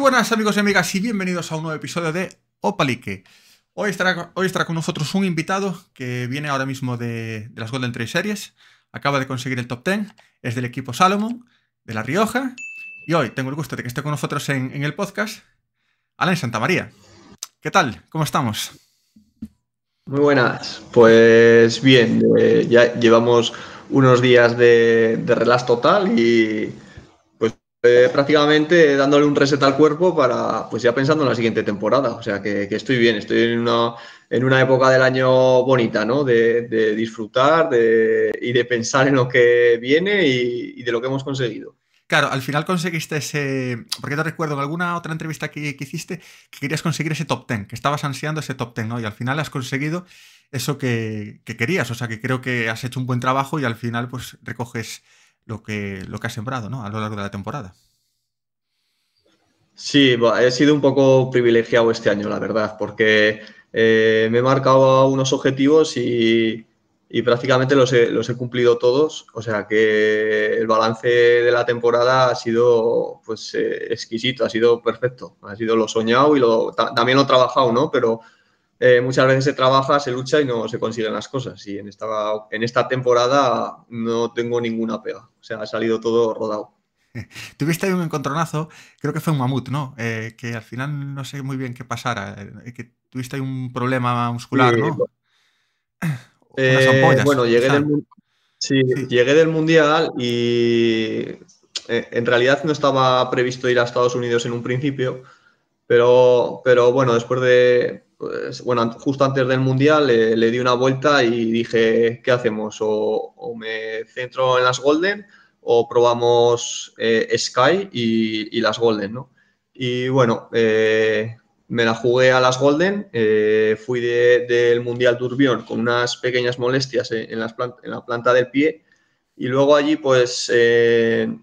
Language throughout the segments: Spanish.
buenas amigos y amigas y bienvenidos a un nuevo episodio de Opalique. Hoy estará, hoy con nosotros un invitado que viene ahora mismo de, las Golden tres Series, acaba de conseguir el top 10, es del equipo Salomon, de La Rioja, y hoy tengo el gusto de que esté con nosotros en, el podcast Alan Santamaría. ¿Qué tal? ¿Cómo estamos? Muy buenas, pues bien, eh, ya llevamos unos días de, de total y eh, prácticamente dándole un reset al cuerpo para, pues ya pensando en la siguiente temporada. O sea, que, estoy bien, estoy en una, época del año bonita, ¿no? De, disfrutar de, y de pensar en lo que viene y, de lo que hemos conseguido. Claro, al final conseguiste ese. Porque te recuerdo en alguna otra entrevista que, hiciste que querías conseguir ese top ten, que estabas ansiando ese top 10 ¿no? Y al final has conseguido eso que, que querías. O sea, que creo que has hecho un buen trabajo y al final, pues recoges lo que, lo que sembrado ¿no? a lo largo de la temporada. Sí, he sido un poco privilegiado este año, la verdad, porque eh, me he marcado unos objetivos y, prácticamente los he, los he, cumplido todos. O sea que el balance de la temporada ha sido pues eh, exquisito, ha sido perfecto. Ha sido lo soñado y lo, también lo he trabajado, ¿no? Pero eh, muchas veces se trabaja, se lucha y no se consiguen las cosas. Y en esta, en esta temporada no tengo ninguna pega. O sea, ha salido todo rodado. Tuviste ahí un encontronazo, creo que fue un mamut, ¿no? Eh, que al final no sé muy bien qué pasara, eh, que tuviste ahí un problema muscular, ¿no? bueno, llegué del, llegué del Mundial y en realidad no estaba previsto ir a Estados Unidos en un principio, pero, pero bueno, después de, pues, bueno, justo antes del Mundial le, di una vuelta y dije, ¿qué hacemos? O, me centro en las Golden o probamos eh, Sky y, las Golden, Y bueno, eh, me la jugué a las Golden, eh, fui del Mundial Turbión con unas pequeñas molestias en, la planta del pie y luego allí pues en,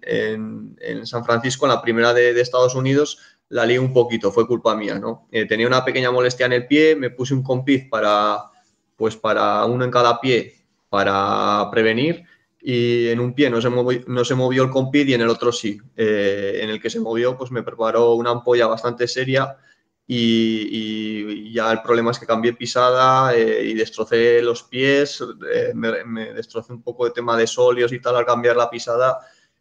San Francisco, en la primera de Estados Unidos, la lié un poquito, fue culpa mía, ¿no? Eh, tenía una pequeña molestia en el pie, me puse un compiz para, pues para uno en cada pie para prevenir y en un pie no se movió, no se movió el compit y en el otro sí. Eh, en el que se movió pues me preparó una ampolla bastante seria y, ya el problema es que cambié pisada eh, y destrocé los pies, me, destrocé un poco de tema de solios y tal al cambiar la pisada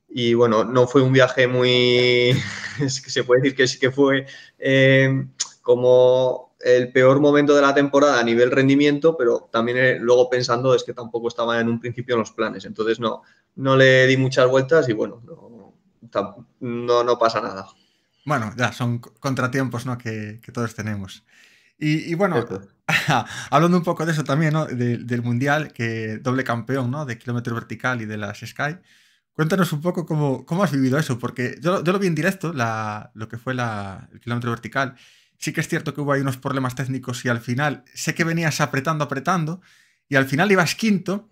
y bueno, no fue un viaje muy, se puede decir que sí que fue eh, como el peor momento de la temporada a nivel rendimiento, pero también eh, luego pensando es que tampoco estaba en un principio en los planes. Entonces no, no le di muchas vueltas y bueno, no, no, pasa nada. Bueno, ya son contratiempos ¿no? que, todos tenemos. Y, bueno, hablando un poco de eso también, del Mundial, que doble campeón ¿no? de kilómetro vertical y de las Sky. Cuéntanos un poco cómo, cómo has vivido eso, porque yo, lo vi en directo, la, lo que fue la, el kilómetro vertical. Sí que es cierto que hubo ahí unos problemas técnicos y al final sé que venías apretando, apretando, y al final ibas quinto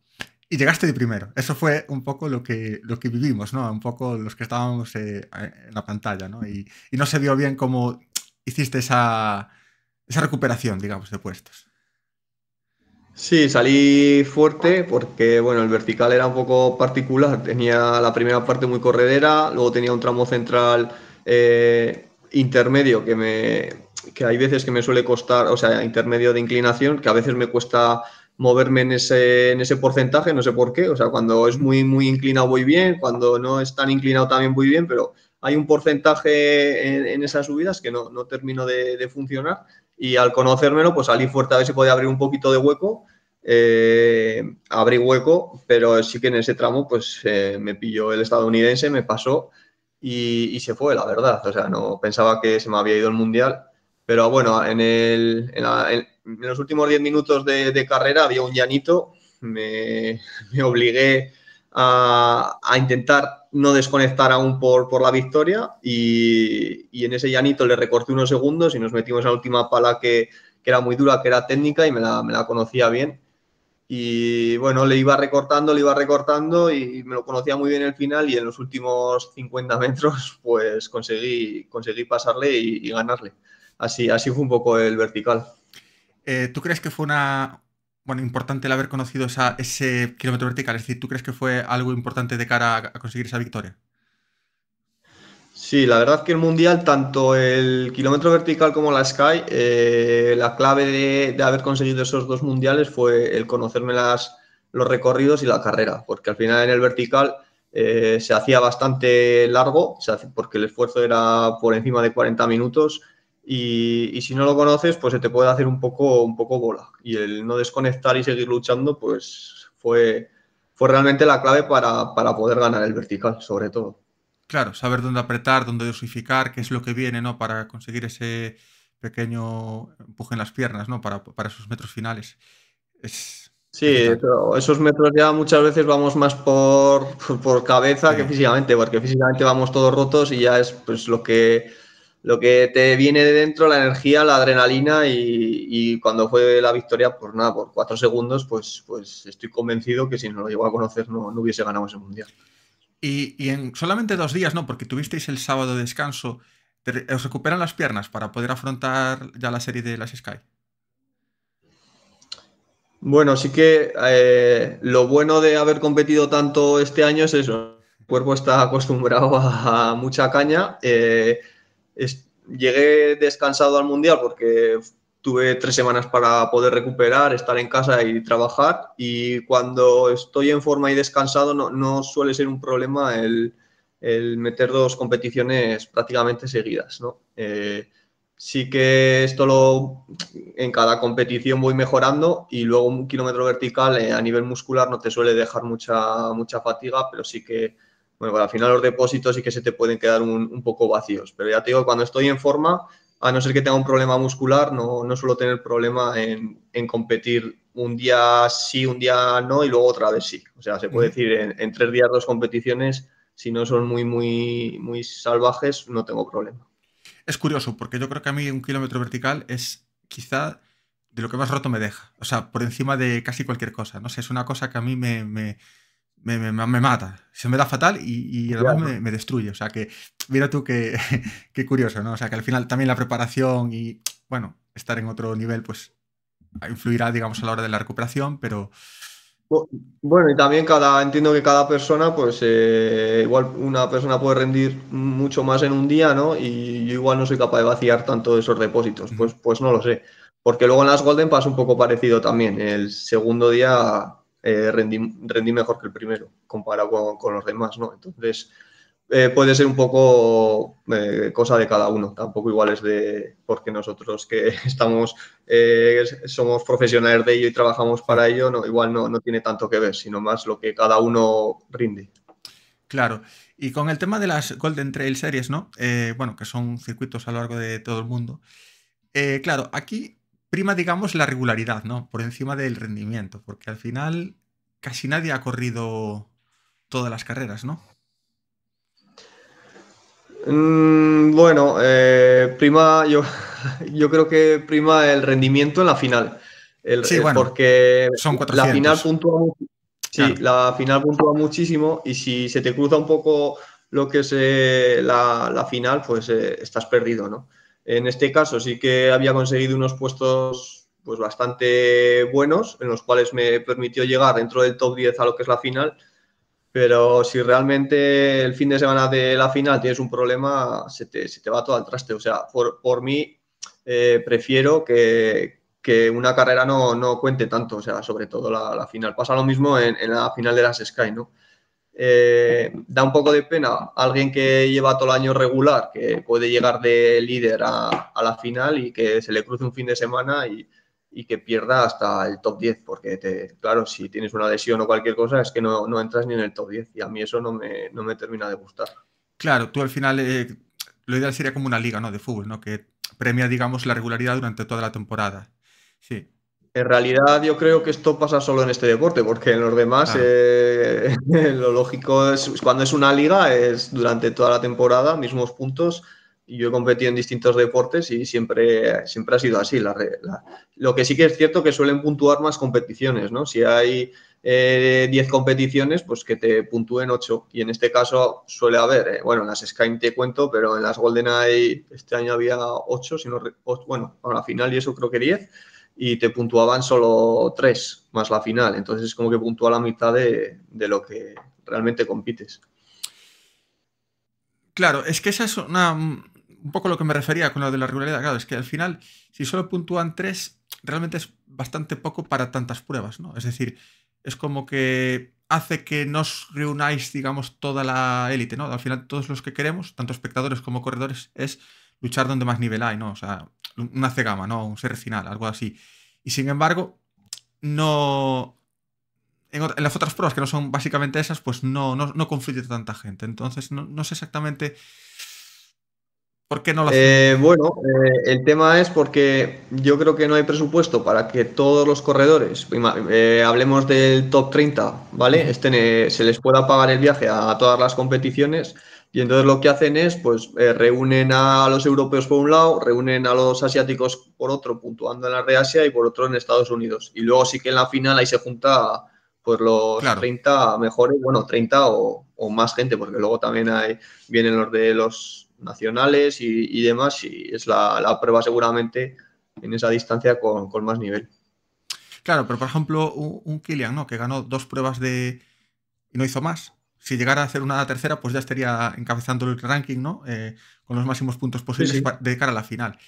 y llegaste de primero. Eso fue un poco lo que, lo que vivimos, ¿no? Un poco los que estábamos eh, en la pantalla, ¿no? Y, y, no se vio bien cómo hiciste esa, esa recuperación, digamos, de puestos. Sí, salí fuerte porque bueno, el vertical era un poco particular. Tenía la primera parte muy corredera, luego tenía un tramo central eh, intermedio que me que hay veces que me suele costar, o sea, intermedio de inclinación, que a veces me cuesta moverme en ese, en ese porcentaje, no sé por qué. O sea, cuando es muy, muy inclinado voy bien, cuando no es tan inclinado también voy bien, pero hay un porcentaje en, esas subidas que no, no termino de, de funcionar y al conocérmelo, pues salí fuerte a ver si podía abrir un poquito de hueco. Eh, abrí hueco, pero sí que en ese tramo pues eh, me pilló el estadounidense, me pasó y, se fue, la verdad. O sea, no pensaba que se me había ido el Mundial, pero bueno, en, el, en, los últimos 10 minutos de, carrera había un llanito, me, obligué a, a intentar no desconectar aún por, por la victoria y, en ese llanito le recorté unos segundos y nos metimos en la última pala que, era muy dura, que era técnica y me la, conocía bien. Y bueno, le iba recortando, le iba recortando y me lo conocía muy bien el final y en los últimos 50 metros pues conseguí, conseguí pasarle y, ganarle. Así, así fue un poco el vertical. Eh, ¿Tú crees que fue una, bueno, importante el haber conocido esa, ese kilómetro vertical? Es decir, ¿tú crees que fue algo importante de cara a conseguir esa victoria? Sí, la verdad que el Mundial, tanto el kilómetro vertical como la Sky, eh, la clave de, haber conseguido esos dos mundiales fue el conocerme las, los recorridos y la carrera, porque al final en el vertical eh, se hacía bastante largo, porque el esfuerzo era por encima de 40 minutos y, si no lo conoces, pues se te puede hacer un poco, un poco bola. Y el no desconectar y seguir luchando, pues fue, fue realmente la clave para, para poder ganar el vertical, sobre todo. Claro, saber dónde apretar, dónde dosificar, qué es lo que viene, ¿no? Para conseguir ese pequeño empuje en las piernas, ¿no? Para, para esos metros finales. Sí, esos metros ya muchas veces vamos más por, por cabeza que físicamente, porque físicamente vamos todos rotos y ya es pues lo que lo que te viene de dentro, la energía, la adrenalina y, cuando fue la victoria, por pues nada, por cuatro segundos, pues, pues estoy convencido que si no lo llegó a conocer no, hubiese ganado ese mundial. Y, en solamente dos días, ¿no? Porque tuvisteis el sábado de descanso, ¿os recuperan las piernas para poder afrontar ya la serie de las Sky? Bueno, sí que eh, lo bueno de haber competido tanto este año es eso. El cuerpo está acostumbrado a, mucha caña. Eh, llegué descansado al Mundial porque tuve tres semanas para poder recuperar, estar en casa y trabajar. Y cuando estoy en forma y descansado no, suele ser un problema el, meter dos competiciones prácticamente seguidas. Eh, sí que esto lo en cada competición voy mejorando y luego un kilómetro vertical eh, a nivel muscular no te suele dejar mucha, mucha fatiga, pero sí que bueno, pues al final los depósitos sí que se te pueden quedar un, poco vacíos. Pero ya te digo, cuando estoy en forma, a no ser que tenga un problema muscular, no, no suelo tener problema en, competir un día sí, un día no y luego otra vez sí. O sea, se puede decir en, tres días dos competiciones, si no son muy, muy, muy salvajes, no tengo problema. Es curioso, porque yo creo que a mí un kilómetro vertical es quizá de lo que más roto me deja. O sea, por encima de casi cualquier cosa. No sé, es una cosa que a mí me me, mata. Se me da fatal y, además me, destruye. O sea que, mira tú qué, curioso, ¿no? O sea que al final también la preparación y, bueno, estar en otro nivel, pues influirá, digamos, a la hora de la recuperación, pero... Bueno, y también cada, entiendo que cada persona, pues eh, igual una persona puede rendir mucho más en un día, ¿no? Y yo igual no soy capaz de vaciar tanto esos depósitos, pues, pues no lo sé. Porque luego en las Golden pasa un poco parecido también. El segundo día eh, rendí, mejor que el primero comparado con, los demás, ¿no? Entonces, eh, puede ser un poco eh, cosa de cada uno, tampoco igual es de, porque nosotros que estamos, somos profesionales de ello y trabajamos para ello, no, igual no, no tiene tanto que ver, sino más lo que cada uno rinde. Claro, y con el tema de las Golden Trail Series, ¿no? bueno, que son circuitos a lo largo de todo el mundo. claro, aquí prima, digamos, la regularidad, ¿no? Por encima del rendimiento, porque al final casi nadie ha corrido todas las carreras, ¿no? Mm, bueno, eh, prima, yo, yo creo que prima el rendimiento en la final. porque son 400. la final puntúa Sí, la final puntúa muchísimo y si se te cruza un poco lo que es eh, la, final, pues eh, estás perdido, ¿no? En este caso sí que había conseguido unos puestos pues bastante buenos, en los cuales me permitió llegar dentro del top 10 a lo que es la final. Pero si realmente el fin de semana de la final tienes un problema, se te, va todo al traste. O sea, por, mí eh, prefiero que, una carrera no, cuente tanto, o sea, sobre todo la, final. Pasa lo mismo en, en la final de las Sky, ¿no? Eh, da un poco de pena alguien que lleva todo el año regular, que puede llegar de líder a, la final y que se le cruce un fin de semana y, que pierda hasta el top 10, porque claro, si tienes una lesión o cualquier cosa, es que no, entras ni en el top 10 y a mí eso no me, termina de gustar. Claro, tú al final, eh, lo ideal sería como una liga ¿no? de fútbol, ¿no? que premia, digamos, la regularidad durante toda la temporada. Sí. En realidad yo creo que esto pasa solo en este deporte, porque en los demás ah. eh, lo lógico es cuando es una liga es durante toda la temporada mismos puntos. Yo he competido en distintos deportes y siempre, siempre ha sido así. La, lo que sí que es cierto que suelen puntuar más competiciones, ¿no? Si hay 10 eh, competiciones, pues que te puntúen 8. Y en este caso suele haber, eh, bueno, en las Sky te cuento, pero en las Golden Eye este año había 8, bueno, a la final y eso creo que 10 y te puntuaban solo tres más la final. Entonces es como que puntúa la mitad de, lo que realmente compites. Claro, es que esa es una, un poco lo que me refería con lo de la regularidad. Claro, es que al final, si solo puntúan tres, realmente es bastante poco para tantas pruebas, ¿no? Es decir, es como que hace que nos reunáis, digamos, toda la élite, ¿no? Al final, todos los que queremos, tanto espectadores como corredores, es luchar donde más nivel hay, ¿no? O sea, una C gama ¿no? Un ser final, algo así. Y sin embargo, no. En, las otras pruebas que no son básicamente esas, pues no, no, no confluye tanta gente. Entonces, no, sé exactamente por qué no lo eh, bueno, eh, el tema es porque yo creo que no hay presupuesto para que todos los corredores, eh, hablemos del top 30, ¿vale? Este se les pueda pagar el viaje a todas las competiciones y entonces lo que hacen es, pues, eh, reúnen a los europeos por un lado, reúnen a los asiáticos por otro, puntuando en la de Asia y por otro en Estados Unidos. Y luego sí que en la final ahí se junta, pues, los 30 mejores, bueno, 30 o, más gente, porque luego también hay, vienen los de los nacionales y, demás, y es la, prueba seguramente en esa distancia con, más nivel. Claro, pero por ejemplo, un, un Kilian, ¿no? Que ganó dos pruebas de... y no hizo más si llegara a hacer una tercera, pues ya estaría encabezando el ranking, ¿no? Eh, con los máximos puntos posibles para dedicar de cara a la final.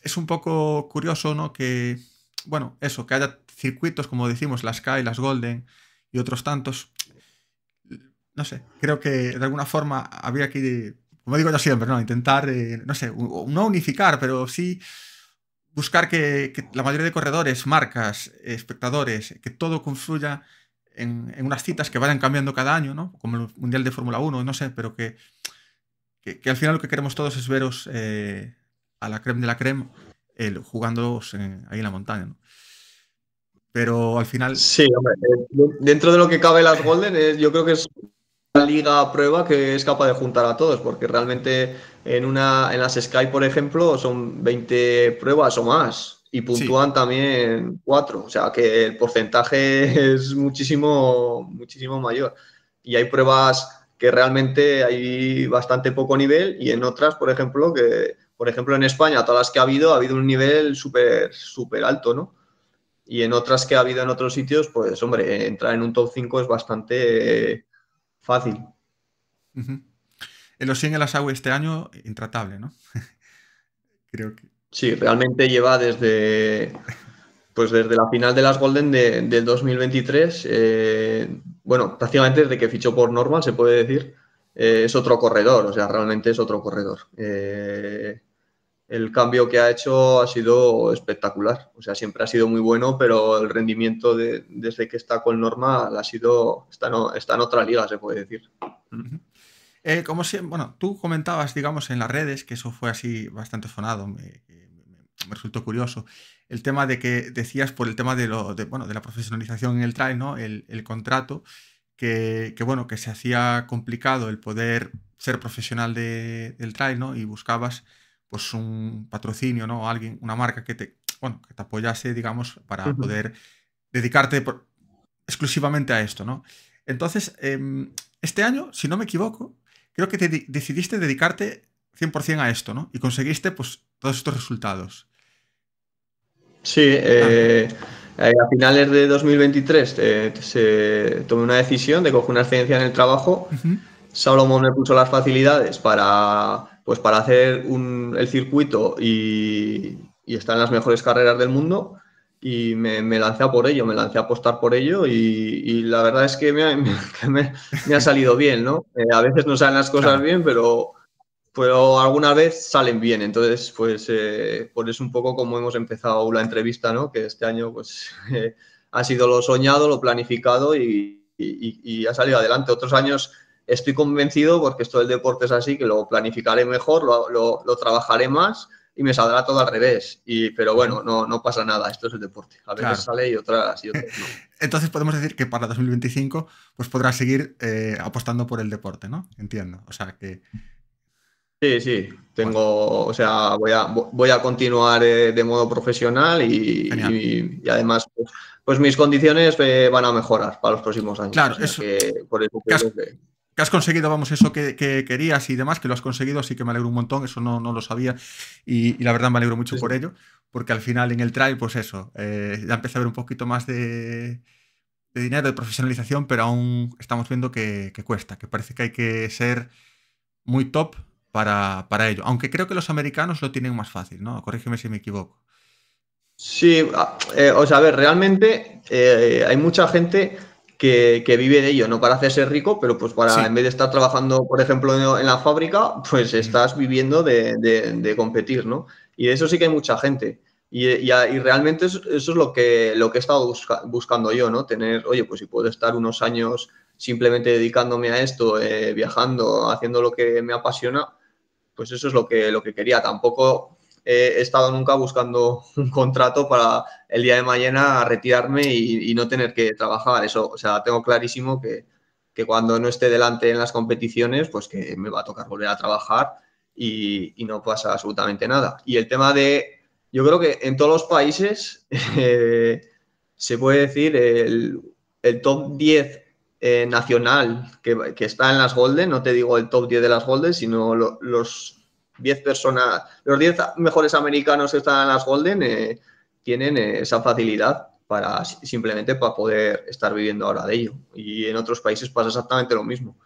Es un poco curioso, ¿no? Que, bueno, eso, que haya circuitos, como decimos, las Sky, las Golden y otros tantos. No sé, creo que de alguna forma habría que, como digo yo siempre, ¿no? Intentar, eh, no sé, no unificar, pero sí buscar que, que la mayoría de corredores, marcas, espectadores, que todo confluya en, unas citas que vayan cambiando cada año, ¿no? Como el Mundial de Fórmula 1, no sé, pero que, al final lo que queremos todos es veros eh, a la creme de la creme el eh, jugándolos ahí en la montaña, ¿no? Pero al final... Sí, eh, dentro de lo que cabe las Golden, yo creo que es una liga prueba que es capaz de juntar a todos, porque realmente en, una, en las Sky, por ejemplo, son 20 pruebas o más y puntúan también cuatro, o sea que el porcentaje es muchísimo, muchísimo mayor. Y hay pruebas que realmente hay bastante poco nivel y en otras, por ejemplo, que por ejemplo en España, todas las que ha habido, ha habido un nivel súper, súper alto, ¿no? Y en otras que ha habido en otros sitios, pues hombre, entrar en un top 5 es bastante fácil. En los 100 en las agua este año, intratable, ¿no? Creo que Sí, realmente lleva desde, pues desde la final de las Golden de, del 2023, eh, bueno, prácticamente desde que fichó por Norma, se puede decir, eh, es otro corredor, o sea, realmente es otro corredor. Eh, el cambio que ha hecho ha sido espectacular, o sea, siempre ha sido muy bueno, pero el rendimiento desde que está con Norma ha sido, está, en otra liga, se puede decir. Eh, como si, bueno, tú comentabas, digamos, en las redes, que eso fue así bastante sonado, me, resultó curioso, el tema de que decías por el tema de, lo, bueno, de la profesionalización en el trail, ¿no? El, contrato, que, bueno, que se hacía complicado el poder ser profesional del trail, ¿no? Y buscabas pues un patrocinio, ¿no? Alguien, una marca que te, bueno, que te apoyase, digamos, para poder dedicarte exclusivamente a esto, ¿no? Entonces, em, este año, si no me equivoco, creo que decidiste dedicarte 100% a esto, ¿no? Y conseguiste pues todos estos resultados. Sí, ah. eh, eh, a finales de 2023 eh, se tomé una decisión de coger una excedencia en el trabajo. Salomón me puso las facilidades para, pues, para hacer el circuito y estar en las mejores carreras del mundo y me, lancé a por ello, me lancé a apostar por ello y, la verdad es que me, ha, salido bien, ¿no? Eh, a veces no salen las cosas bien, pero, pero alguna vez salen bien, entonces pues, eh, pues es un poco como hemos empezado la entrevista, ¿no? Que este año pues eh, ha sido lo soñado, lo planificado y, y, ha salido adelante. Otros años estoy convencido, porque esto del deporte es así, que lo planificaré mejor, lo, lo, lo trabajaré más y me saldrá todo al revés. Y, pero bueno, no, no pasa nada, esto es el deporte. A veces sale y otras, y otras Entonces podemos decir que para 2025 pues podrás seguir eh, apostando por el deporte, ¿no? Entiendo. O sea que... Sí, sí, tengo, o sea, voy a, voy a continuar eh, de modo profesional y, además, pues, pues, mis condiciones eh, van a mejorar para los próximos años. Claro, eso que has conseguido, vamos, eso que, querías y demás, que lo has conseguido, así que me alegro un montón, eso no, lo sabía y, la verdad me alegro mucho por ello, porque al final en el trail, pues eso, eh, ya empecé a ver un poquito más de, dinero, de profesionalización, pero aún estamos viendo que, cuesta, que parece que hay que ser muy top para, ello, aunque creo que los americanos lo tienen más fácil, ¿no? Corrígeme si me equivoco. Sí, ah, eh, o sea, a ver, realmente eh, hay mucha gente que, vive de ello, no para hacerse rico, pero pues para en vez de estar trabajando, por ejemplo, en la fábrica, pues estás viviendo de, competir, ¿no? Y de eso sí que hay mucha gente. Y, realmente eso, es lo que, lo que he estado buscando yo, ¿no? Tener, oye, pues si puedo estar unos años simplemente dedicándome a esto, eh, viajando, haciendo lo que me apasiona, pues eso es lo que, lo que quería. Tampoco he estado nunca buscando un contrato para el día de mañana retirarme y, no tener que trabajar. Eso, o sea, tengo clarísimo que, cuando no esté delante en las competiciones, pues que me va a tocar volver a trabajar y, no pasa absolutamente nada. Y el tema de, yo creo que en todos los países eh, se puede decir el, top 10 eh, nacional que, está en las Golden, no te digo el top 10 de las Golden, sino los 10 personas, los 10 mejores americanos que están en las Golden eh, tienen eh, esa facilidad para simplemente para poder estar viviendo ahora de ello. Y en otros países pasa exactamente lo mismo.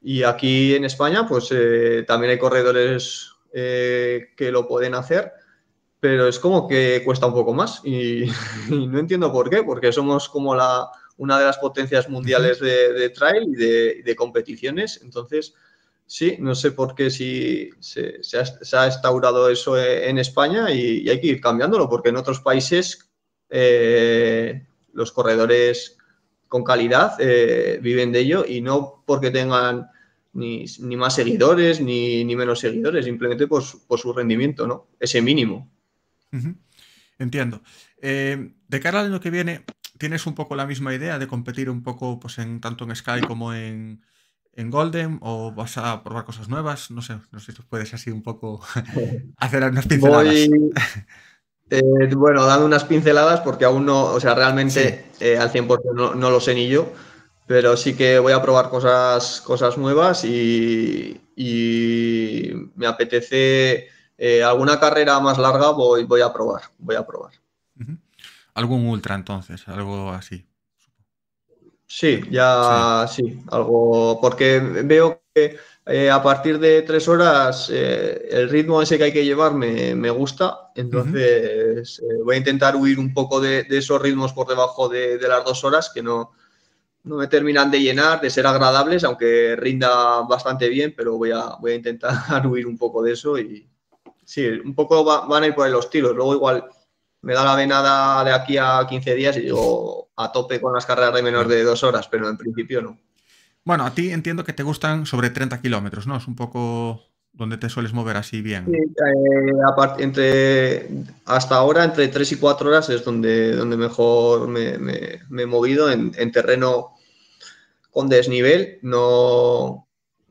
Y aquí en España, pues eh, también hay corredores que lo pueden hacer, pero es como que cuesta un poco más. Y, no entiendo por qué, porque somos como la, una de las potencias mundiales de, trail y de, de competiciones. Entonces, Sí, no sé por qué si se, ha, instaurado eso e, en España y, hay que ir cambiándolo, porque en otros países eh, los corredores con calidad eh, viven de ello y no porque tengan ni, más seguidores ni, ni, menos seguidores, simplemente por su, rendimiento, ¿no? Ese mínimo. Entiendo. Eh, de cara al año que viene, ¿tienes un poco la misma idea de competir un poco pues, en, tanto en Sky como en, en Golden o vas a probar cosas nuevas? No sé, no sé si puedes así un poco hacer unas pinceladas. Voy, eh, bueno, dando unas pinceladas porque aún no, o sea, realmente eh, al 100% no, lo sé ni yo, pero sí que voy a probar cosas, cosas nuevas y, me apetece eh, alguna carrera más larga, voy, voy a probar, voy a probar. Algún ultra entonces, algo así. Sí, ya sí, algo, porque veo que eh, a partir de tres horas eh, el ritmo ese que hay que llevar me, gusta, entonces eh, voy a intentar huir un poco de, esos ritmos por debajo de, las dos horas que no, me terminan de llenar, de ser agradables, aunque rinda bastante bien, pero voy a, voy a intentar huir un poco de eso y sí, un poco van a ir por el los tiros, luego igual me da la venada de aquí a 15 días y digo, a tope con las carreras de menos de dos horas, pero en principio no. Bueno, a ti entiendo que te gustan sobre 30 kilómetros, ¿no? Es un poco donde te sueles mover así bien. Sí, eh, entre, hasta ahora, entre 3 y 4 horas es donde, donde mejor me, he movido en, terreno con desnivel, no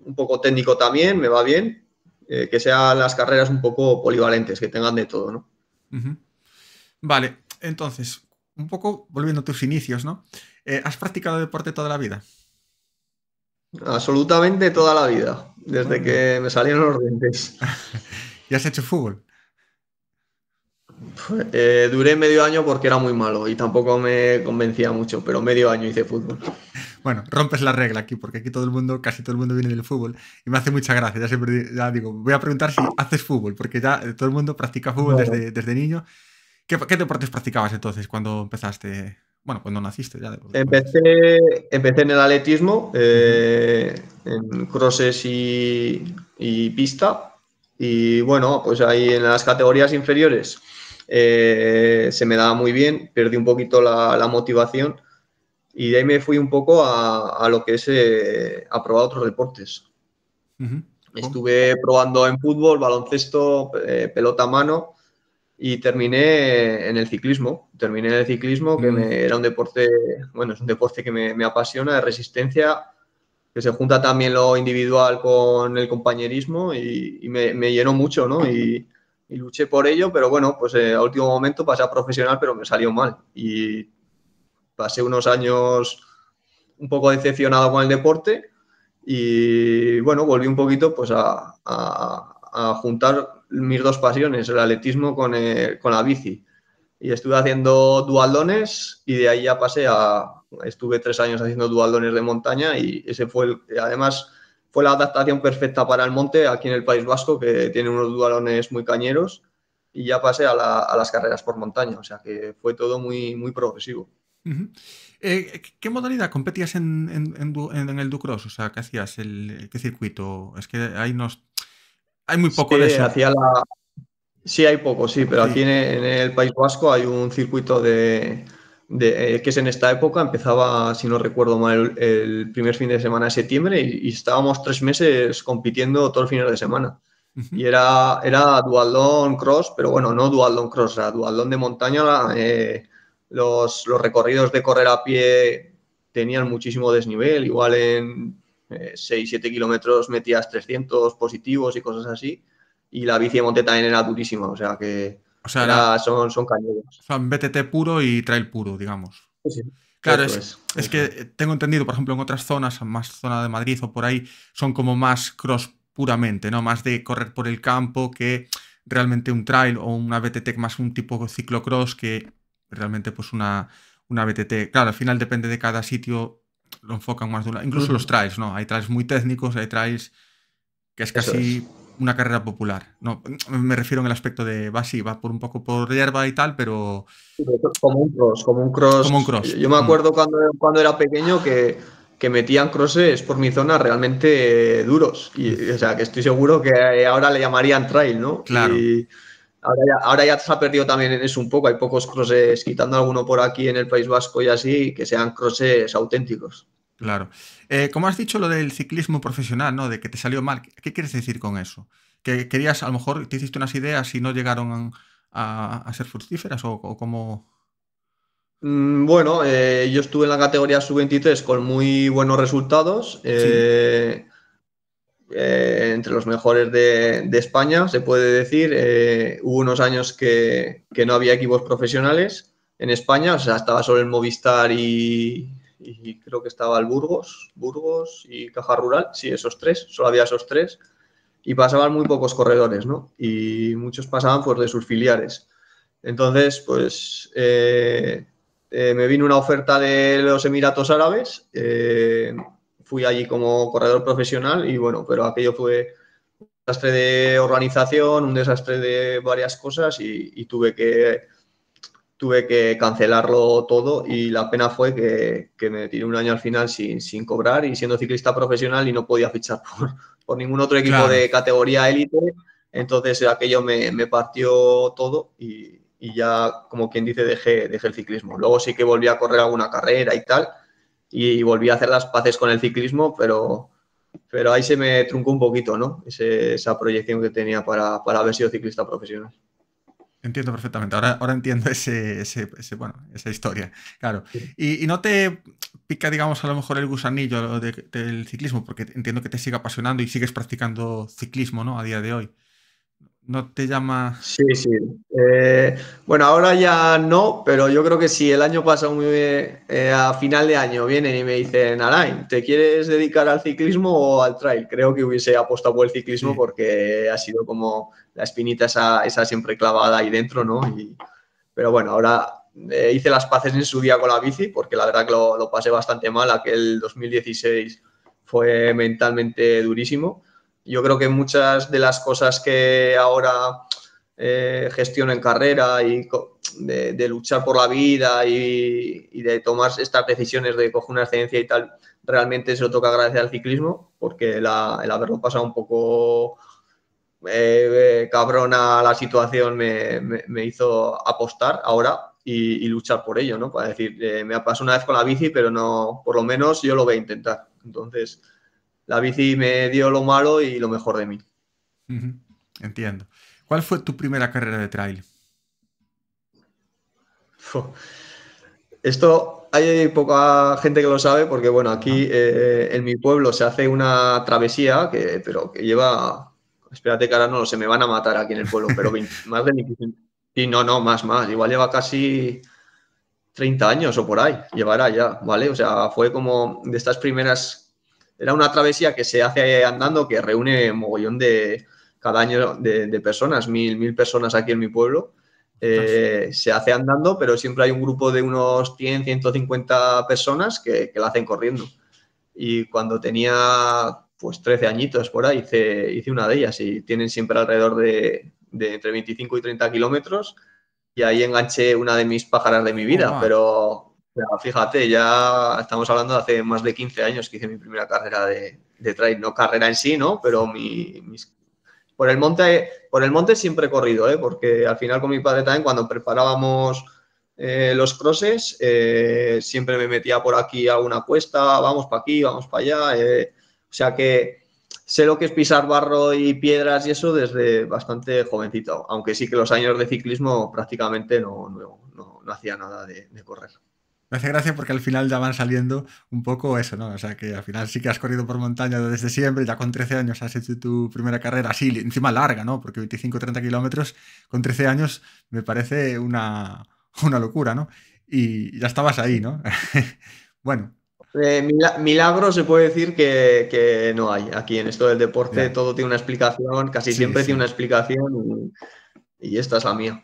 un poco técnico también, me va bien, eh, que sean las carreras un poco polivalentes, que tengan de todo, ¿no? Vale, entonces, un poco volviendo a tus inicios, ¿no? Eh, ¿Has practicado deporte toda la vida? Absolutamente toda la vida, desde que me salieron los dientes. ¿Y has hecho fútbol? Pues, eh, duré medio año porque era muy malo y tampoco me convencía mucho, pero medio año hice fútbol. Bueno, rompes la regla aquí, porque aquí todo el mundo, casi todo el mundo viene del fútbol y me hace mucha gracia. Ya digo, voy a preguntar si haces fútbol, porque ya todo el mundo practica fútbol desde, desde niño ¿Qué, deportes practicabas entonces cuando empezaste? Bueno, cuando naciste ya. Empecé, empecé en el atletismo, eh, en crosses y, pista. Y bueno, pues ahí en las categorías inferiores eh, se me daba muy bien, perdí un poquito la, motivación y de ahí me fui un poco a, lo que es eh, a probar otros deportes. Estuve probando en fútbol, baloncesto, pelota a mano y terminé en el ciclismo. Terminé en el ciclismo, que mm. era un deporte, bueno, es un deporte que me, apasiona, de resistencia, que se junta también lo individual con el compañerismo y, me, llenó mucho, ¿no? Y, luché por ello, pero bueno, pues eh, a último momento pasé a profesional, pero me salió mal. Y pasé unos años un poco decepcionado con el deporte y bueno, volví un poquito pues a, a, a juntar mis dos pasiones, el atletismo eh, con, la bici. Y estuve haciendo dualones, y de ahí ya pasé a, estuve tres años haciendo dualones de montaña y ese fue, además, fue la adaptación perfecta para el monte aquí en el País Vasco, que tiene unos dualones muy cañeros, y ya pasé a, las carreras por montaña, o sea que fue todo muy, muy progresivo. Eh, ¿Qué modalidad competías en, en, el Ducross? O sea, ¿qué hacías? El, ¿Qué circuito? Es que ahí nos, hay muy poco sí, de eso. la... Sí, hay poco, sí, pero aquí en, el País Vasco hay un circuito de, eh, que es en esta época, empezaba, si no recuerdo mal, el, primer fin de semana de septiembre y, estábamos tres meses compitiendo todo el fin de semana. Y era, era dualdón cross, pero bueno, no dualdón cross, era dualdón de montaña. Eh, los, los recorridos de correr a pie tenían muchísimo desnivel, igual en 6-7 eh, kilómetros metías 300 positivos y cosas así. Y la bici de monte también era durísima, o sea que o sea, son, son Son BTT puro y trail puro, digamos. Sí, Claro, es, es, que tengo entendido, por ejemplo, en otras zonas, más zona de Madrid o por ahí, son como más cross puramente, ¿no? Más de correr por el campo que realmente un trail o una BTT más un tipo ciclocross que realmente pues una, una BTT. Claro, al final depende de cada sitio lo enfocan más de Incluso los trails, ¿no? Hay trails muy técnicos, hay trails que es casi una carrera popular. No, me refiero en el aspecto de va sí, va por un poco por hierba y tal, pero. Como un cross, como un cross. Yo me mm. acuerdo cuando, cuando era pequeño que, que metían crosses por mi zona realmente duros. Y, o sea, que estoy seguro que ahora le llamarían trail, ¿no? Claro. Ahora ya, se ha perdido también en eso un poco. Hay pocos crosses, quitando alguno por aquí en el País Vasco y así, que sean crosses auténticos. Claro. Eh, como has dicho lo del ciclismo profesional, ¿no? De que te salió mal. ¿Qué quieres decir con eso? ¿Que querías, a lo mejor te hiciste unas ideas y no llegaron a, ser fructíferas o, cómo...? Mm, bueno, eh, yo estuve en la categoría sub-23 con muy buenos resultados. Eh, eh, entre los mejores de, España, se puede decir. Eh, hubo unos años que, no había equipos profesionales en España, o sea, estaba solo el Movistar y, creo que estaba el Burgos, Burgos y Caja Rural, sí, esos tres, solo había esos tres, y pasaban muy pocos corredores, ¿no? Y muchos pasaban por pues, de sus filiales. Entonces, pues... Eh, me vino una oferta de los Emiratos Árabes fui allí como corredor profesional y bueno, pero aquello fue un desastre de organización, un desastre de varias cosas y, tuve que tuve que cancelarlo todo y la pena fue que, que me tiré un año al final sin, sin, cobrar y siendo ciclista profesional y no podía fichar por, por ningún otro equipo de categoría élite. Entonces aquello me, me partió todo y, y, ya, como quien dice, dejé, dejé el ciclismo. Luego sí que volví a correr alguna carrera y tal, y volví a hacer las paces con el ciclismo, pero, pero ahí se me truncó un poquito, ¿no? esa proyección que tenía para, para, haber sido ciclista profesional. Entiendo perfectamente, ahora, ahora entiendo ese, ese, bueno, esa historia, claro. Y, no te pica, digamos, a lo mejor el gusanillo del ciclismo, porque entiendo que te sigue apasionando y sigues practicando ciclismo, ¿no? A día de hoy. ¿No te llama? Sí, sí. Eh, bueno, ahora ya no, pero yo creo que si el año pasa muy bien, eh, a final de año, vienen y me dicen, Alain, ¿te quieres dedicar al ciclismo o al trail? Creo que hubiese apostado por el ciclismo porque ha sido como la espinita esa, siempre clavada ahí dentro, ¿no? Y, pero bueno, ahora eh, hice las paces en su día con la bici porque la verdad que lo, lo pasé bastante mal. Aquel 2016 fue mentalmente durísimo yo creo que muchas de las cosas que ahora eh, gestiono en carrera y de, luchar por la vida y, de tomar estas decisiones de coger una excedencia y tal, realmente se lo toca agradecer al ciclismo, porque el haberlo pasado un poco eh, cabrona la situación me, hizo apostar ahora y, luchar por ello, ¿no? Para decir, eh, me ha pasado una vez con la bici, pero no, por lo menos yo lo voy a intentar. Entonces, la bici me dio lo malo y lo mejor de mí. Entiendo. ¿Cuál fue tu primera carrera de trail? Esto hay poca gente que lo sabe porque, bueno, aquí eh, en mi pueblo se hace una travesía, que, pero que lleva, espérate que ahora no se me van a matar aquí en el pueblo, pero más de 25, Sí, no, no, más, más, igual lleva casi 30 años o por ahí, llevará ya, ¿vale? O sea, fue como de estas primeras era una travesía que se hace andando, que reúne mogollón de cada año de, personas, mil, mil personas aquí en mi pueblo. Eh, se hace andando, pero siempre hay un grupo de unos 100, 150 personas que, la hacen corriendo. Y cuando tenía pues 13 añitos por ahí, hice, hice una de ellas y tienen siempre alrededor de, entre 25 y 30 kilómetros. Y ahí enganché una de mis pájaras de mi vida, pero fíjate, ya estamos hablando de hace más de 15 años que hice mi primera carrera de, trail, no carrera en sí, ¿no? Pero mi, por el monte, por el monte siempre he corrido, ¿eh? porque al final con mi padre también cuando preparábamos eh, los crosses, eh, siempre me metía por aquí a una cuesta, vamos para aquí, vamos para allá. Eh. o sea que sé lo que es pisar barro y piedras y eso desde bastante jovencito, aunque sí que los años de ciclismo prácticamente no, no, hacía nada de correr me hace gracia porque al final ya van saliendo un poco eso, ¿no? O sea, que al final sí que has corrido por montaña desde siempre, ya con 13 años has hecho tu primera carrera así, encima larga, ¿no? Porque 25 30 kilómetros con 13 años me parece una, una locura, ¿no? Y ya estabas ahí, ¿no? bueno. Eh, milagro se puede decir que, no hay aquí en esto del deporte, todo tiene una explicación, casi siempre tiene una explicación y, esta es la mía.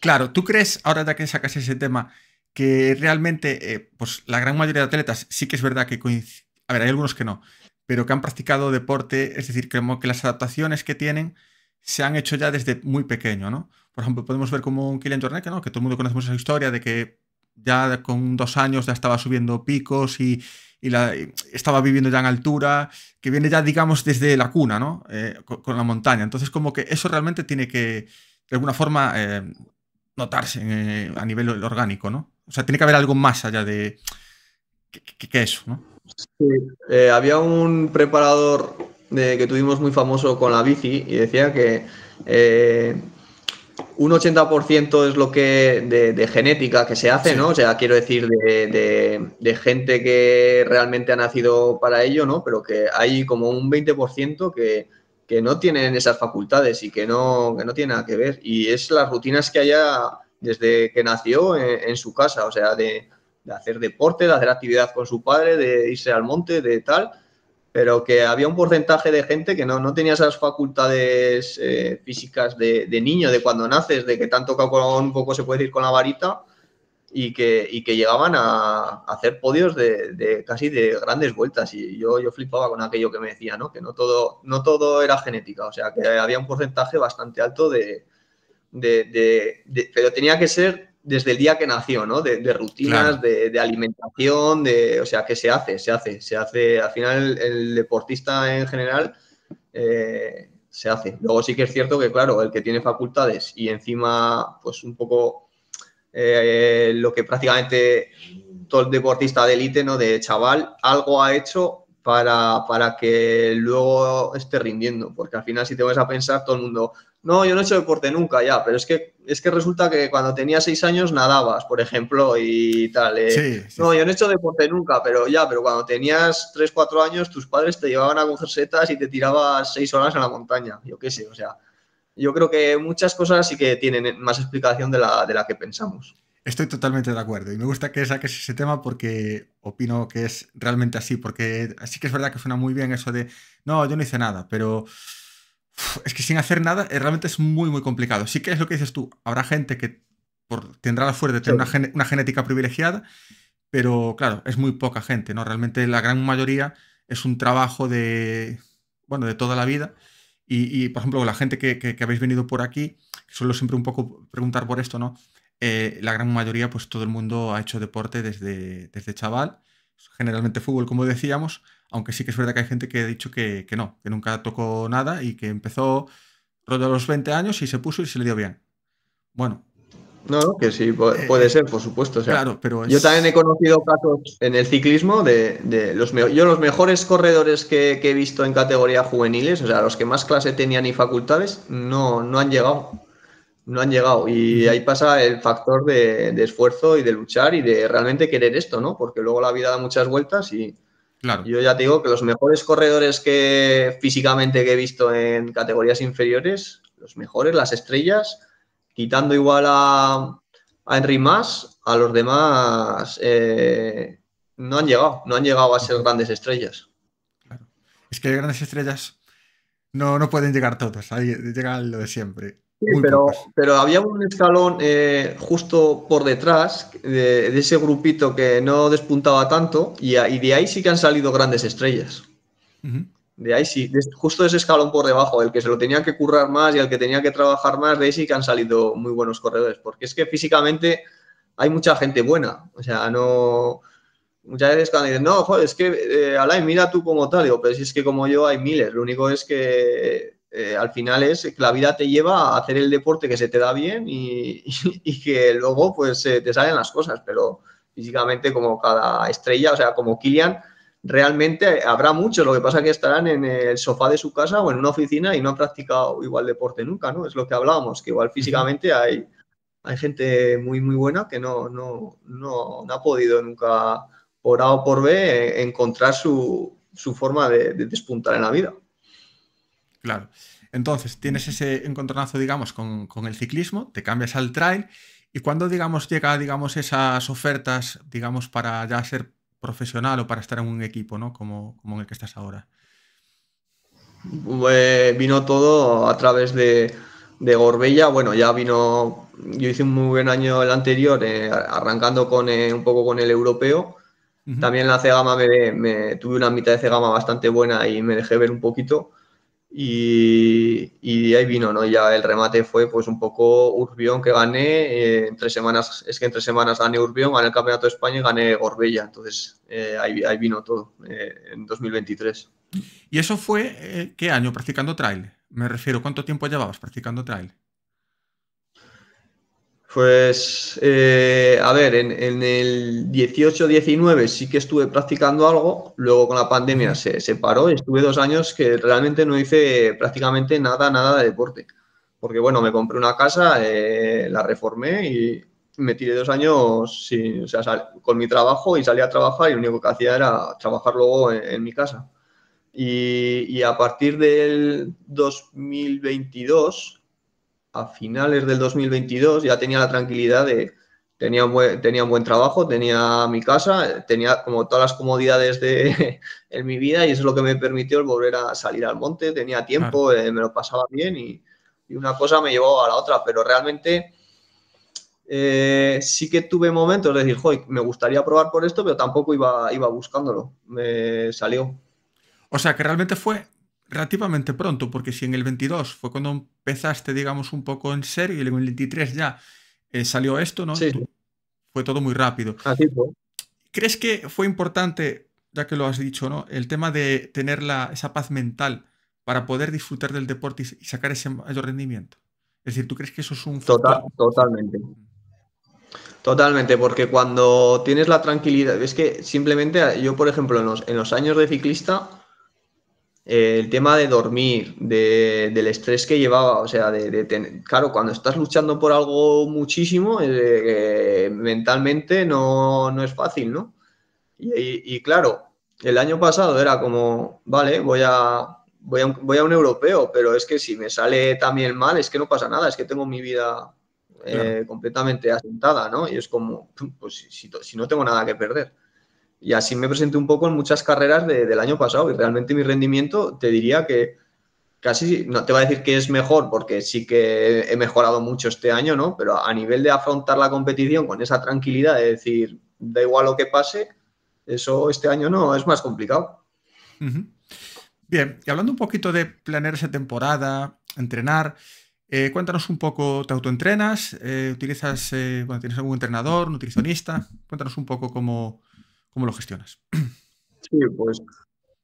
Claro, ¿tú crees, ahora de que sacas ese tema, que realmente, eh, pues la gran mayoría de atletas sí que es verdad que coinciden, a ver, hay algunos que no, pero que han practicado deporte, es decir, que las adaptaciones que tienen se han hecho ya desde muy pequeño, ¿no? Por ejemplo, podemos ver como un Kylian Jornet, ¿no? que todo el mundo conoce esa historia de que ya con dos años ya estaba subiendo picos y, la, estaba viviendo ya en altura, que viene ya, digamos, desde la cuna, ¿no? Eh, con, la montaña. Entonces, como que eso realmente tiene que, de alguna forma, eh, notarse a nivel orgánico, ¿no? O sea, tiene que haber algo más allá de qué es, eso, ¿no? Eh, había un preparador que tuvimos muy famoso con la bici y decía que eh, un 80% es lo que de, genética que se hace, ¿no? O sea, quiero decir, de, gente que realmente ha nacido para ello, ¿no? Pero que hay como un 20% que, que no tienen esas facultades y que no, que no tiene nada que ver. Y es las rutinas que haya desde que nació en, su casa, o sea, de, hacer deporte, de hacer actividad con su padre, de irse al monte, de tal, pero que había un porcentaje de gente que no, tenía esas facultades eh, físicas de, niño, de cuando naces, de que tanto un poco, se puede decir, con la varita, y que, que llegaban a, hacer podios de, casi de grandes vueltas. Y yo, yo flipaba con aquello que me decía, ¿no? Que no todo, no todo era genética, o sea, que había un porcentaje bastante alto de, de, pero tenía que ser desde el día que nació, ¿no? De, rutinas, de, alimentación, de, o sea, que se hace, se hace, se hace. Al final, el, deportista en general eh, se hace. Luego sí que es cierto que, claro, el que tiene facultades y encima, pues un poco eh, lo que prácticamente todo el deportista de élite, ¿no? De chaval, algo ha hecho para, para, que luego esté rindiendo. Porque al final, si te vas a pensar, todo el mundo, no, yo no he hecho deporte nunca ya, pero es que, es que resulta que cuando tenía seis años nadabas, por ejemplo, y tal. Eh. Sí, sí, no, yo no he hecho deporte nunca, pero ya, pero cuando tenías tres, cuatro años tus padres te llevaban a coger setas y te tirabas seis horas en la montaña, yo qué sé, o sea, yo creo que muchas cosas sí que tienen más explicación de la, de la que pensamos. Estoy totalmente de acuerdo y me gusta que saques ese tema porque opino que es realmente así, porque sí que es verdad que suena muy bien eso de, no, yo no hice nada, pero es que sin hacer nada eh, realmente es muy, muy complicado. Sí que es lo que dices tú, habrá gente que tendrá la suerte de tener una, genética privilegiada, pero claro, es muy poca gente, ¿no? Realmente la gran mayoría es un trabajo de, bueno, de toda la vida. Y, por ejemplo, la gente que, habéis venido por aquí, suelo siempre un poco preguntar por esto, ¿no? Eh, la gran mayoría, pues todo el mundo ha hecho deporte desde, desde chaval, generalmente fútbol, como decíamos, aunque sí que es verdad que hay gente que ha dicho que, no, que nunca tocó nada y que empezó a los 20 años y se puso y se le dio bien. Bueno. No, que sí, eh, puede eh, ser, por supuesto. claro, pero Yo también he conocido casos en el ciclismo de, los, yo los mejores corredores que, he visto en categorías juveniles, o sea, los que más clase tenían y facultades, no, no han llegado. No han llegado. Y ahí pasa el factor de esfuerzo y de luchar y de realmente querer esto, ¿no? Porque luego la vida da muchas vueltas y, yo ya te digo que los mejores corredores que físicamente que he visto en categorías inferiores, los mejores, las estrellas, quitando igual a, Henry Mas, a los demás eh, no han llegado, no han llegado a ser grandes estrellas. Es que grandes estrellas no, no pueden llegar todos, hay llega lo de siempre pero, pero había un escalón eh, justo por detrás de, ese grupito que no despuntaba tanto y, de ahí sí que han salido grandes estrellas. De ahí sí, justo ese escalón por debajo, el que se lo tenía que currar más y el que tenía que trabajar más, de ahí sí que han salido muy buenos corredores, porque es que físicamente hay mucha gente buena, o sea, no... Muchas veces cuando dicen, no, es que eh, Alain, mira tú como tal, pero si es que como yo hay miles, lo único es que eh, al final es que la vida te lleva a hacer el deporte que se te da bien y, que luego pues eh, te salen las cosas, pero físicamente como cada estrella, o sea, como Kylian, realmente habrá muchos, lo que pasa es que estarán en el sofá de su casa o en una oficina y no han practicado igual deporte nunca, ¿no? Es lo que hablábamos, que igual físicamente hay, hay gente muy, muy buena que no, no, no, ha podido nunca, por A o por B, eh, encontrar su, forma de despuntar en la vida. Claro. Entonces, tienes ese encontronazo, digamos, con, el ciclismo, te cambias al trail y cuando, digamos, llega, digamos, esas ofertas, digamos, para ya ser profesional o para estar en un equipo, ¿no? Como, como en el que estás ahora. Eh, vino todo a través de, de, Gorbella. Bueno, ya vino, yo hice un muy buen año el anterior, eh, arrancando con eh, un poco con el europeo. También la cegama me, tuve una mitad de cegama bastante buena y me dejé ver un poquito. Y, ahí vino, ¿no? Ya el remate fue pues un poco Urbión que gané, eh, semanas, es que en tres semanas gané Urbión, gané el Campeonato de España y gané Gorbella, entonces eh, ahí, vino todo, eh, en 2023. ¿Y eso fue qué año practicando trail? Me refiero, ¿cuánto tiempo llevabas practicando trail? Pues, eh, a ver, en, el 18-19 sí que estuve practicando algo, luego con la pandemia se, se paró y estuve dos años que realmente no hice prácticamente nada, nada de deporte. Porque, bueno, me compré una casa, eh, la reformé y me tiré dos años sin, con mi trabajo y salí a trabajar y lo único que hacía era trabajar luego en, mi casa. Y, y a partir del 2022 a finales del 2022 ya tenía la tranquilidad de, tenía buen, tenía un buen trabajo, tenía mi casa, tenía como todas las comodidades de, en mi vida y eso es lo que me permitió volver a salir al monte, tenía tiempo, eh, me lo pasaba bien y, una cosa me llevó a la otra, pero realmente eh, sí que tuve momentos de decir, me gustaría probar por esto, pero tampoco iba, iba buscándolo, me salió. O sea, que realmente fue relativamente pronto, porque si en el 22 fue cuando empezaste, digamos, un poco en serio, y en el 23 ya eh, salió esto, ¿no? Sí. fue todo muy rápido. Así ah, fue. ¿Crees que fue importante, ya que lo has dicho, ¿no? El tema de tener la, esa paz mental para poder disfrutar del deporte y, sacar ese mayor rendimiento. Es decir, ¿tú crees que eso es un Total, Totalmente. Totalmente, porque cuando tienes la tranquilidad, es que simplemente yo, por ejemplo, en los años de ciclista, eh, el tema de dormir, de, del estrés que llevaba, o sea, de, tener, claro, cuando estás luchando por algo muchísimo, eh, eh, mentalmente no, es fácil, ¿no? Y, claro, el año pasado era como, vale, voy a, voy, a un, europeo, pero es que si me sale también mal, es que no pasa nada, es que tengo mi vida completamente asentada, ¿no? Y es como, pues si no tengo nada que perder. Y así me presenté un poco en muchas carreras del año pasado y realmente mi rendimiento te diría que casi, no te va a decir que es mejor porque sí que he mejorado mucho este año, ¿no? Pero a nivel de afrontar la competición con esa tranquilidad de decir, da igual lo que pase, eso este año no, es más complicado. Bien, y hablando un poquito de planear esa temporada, entrenar, eh, cuéntanos un poco, ¿te autoentrenas? Eh, ¿Utilizas, cuando eh, tienes algún entrenador, nutricionista? Cuéntanos un poco cómo ¿Cómo lo gestionas? Sí, pues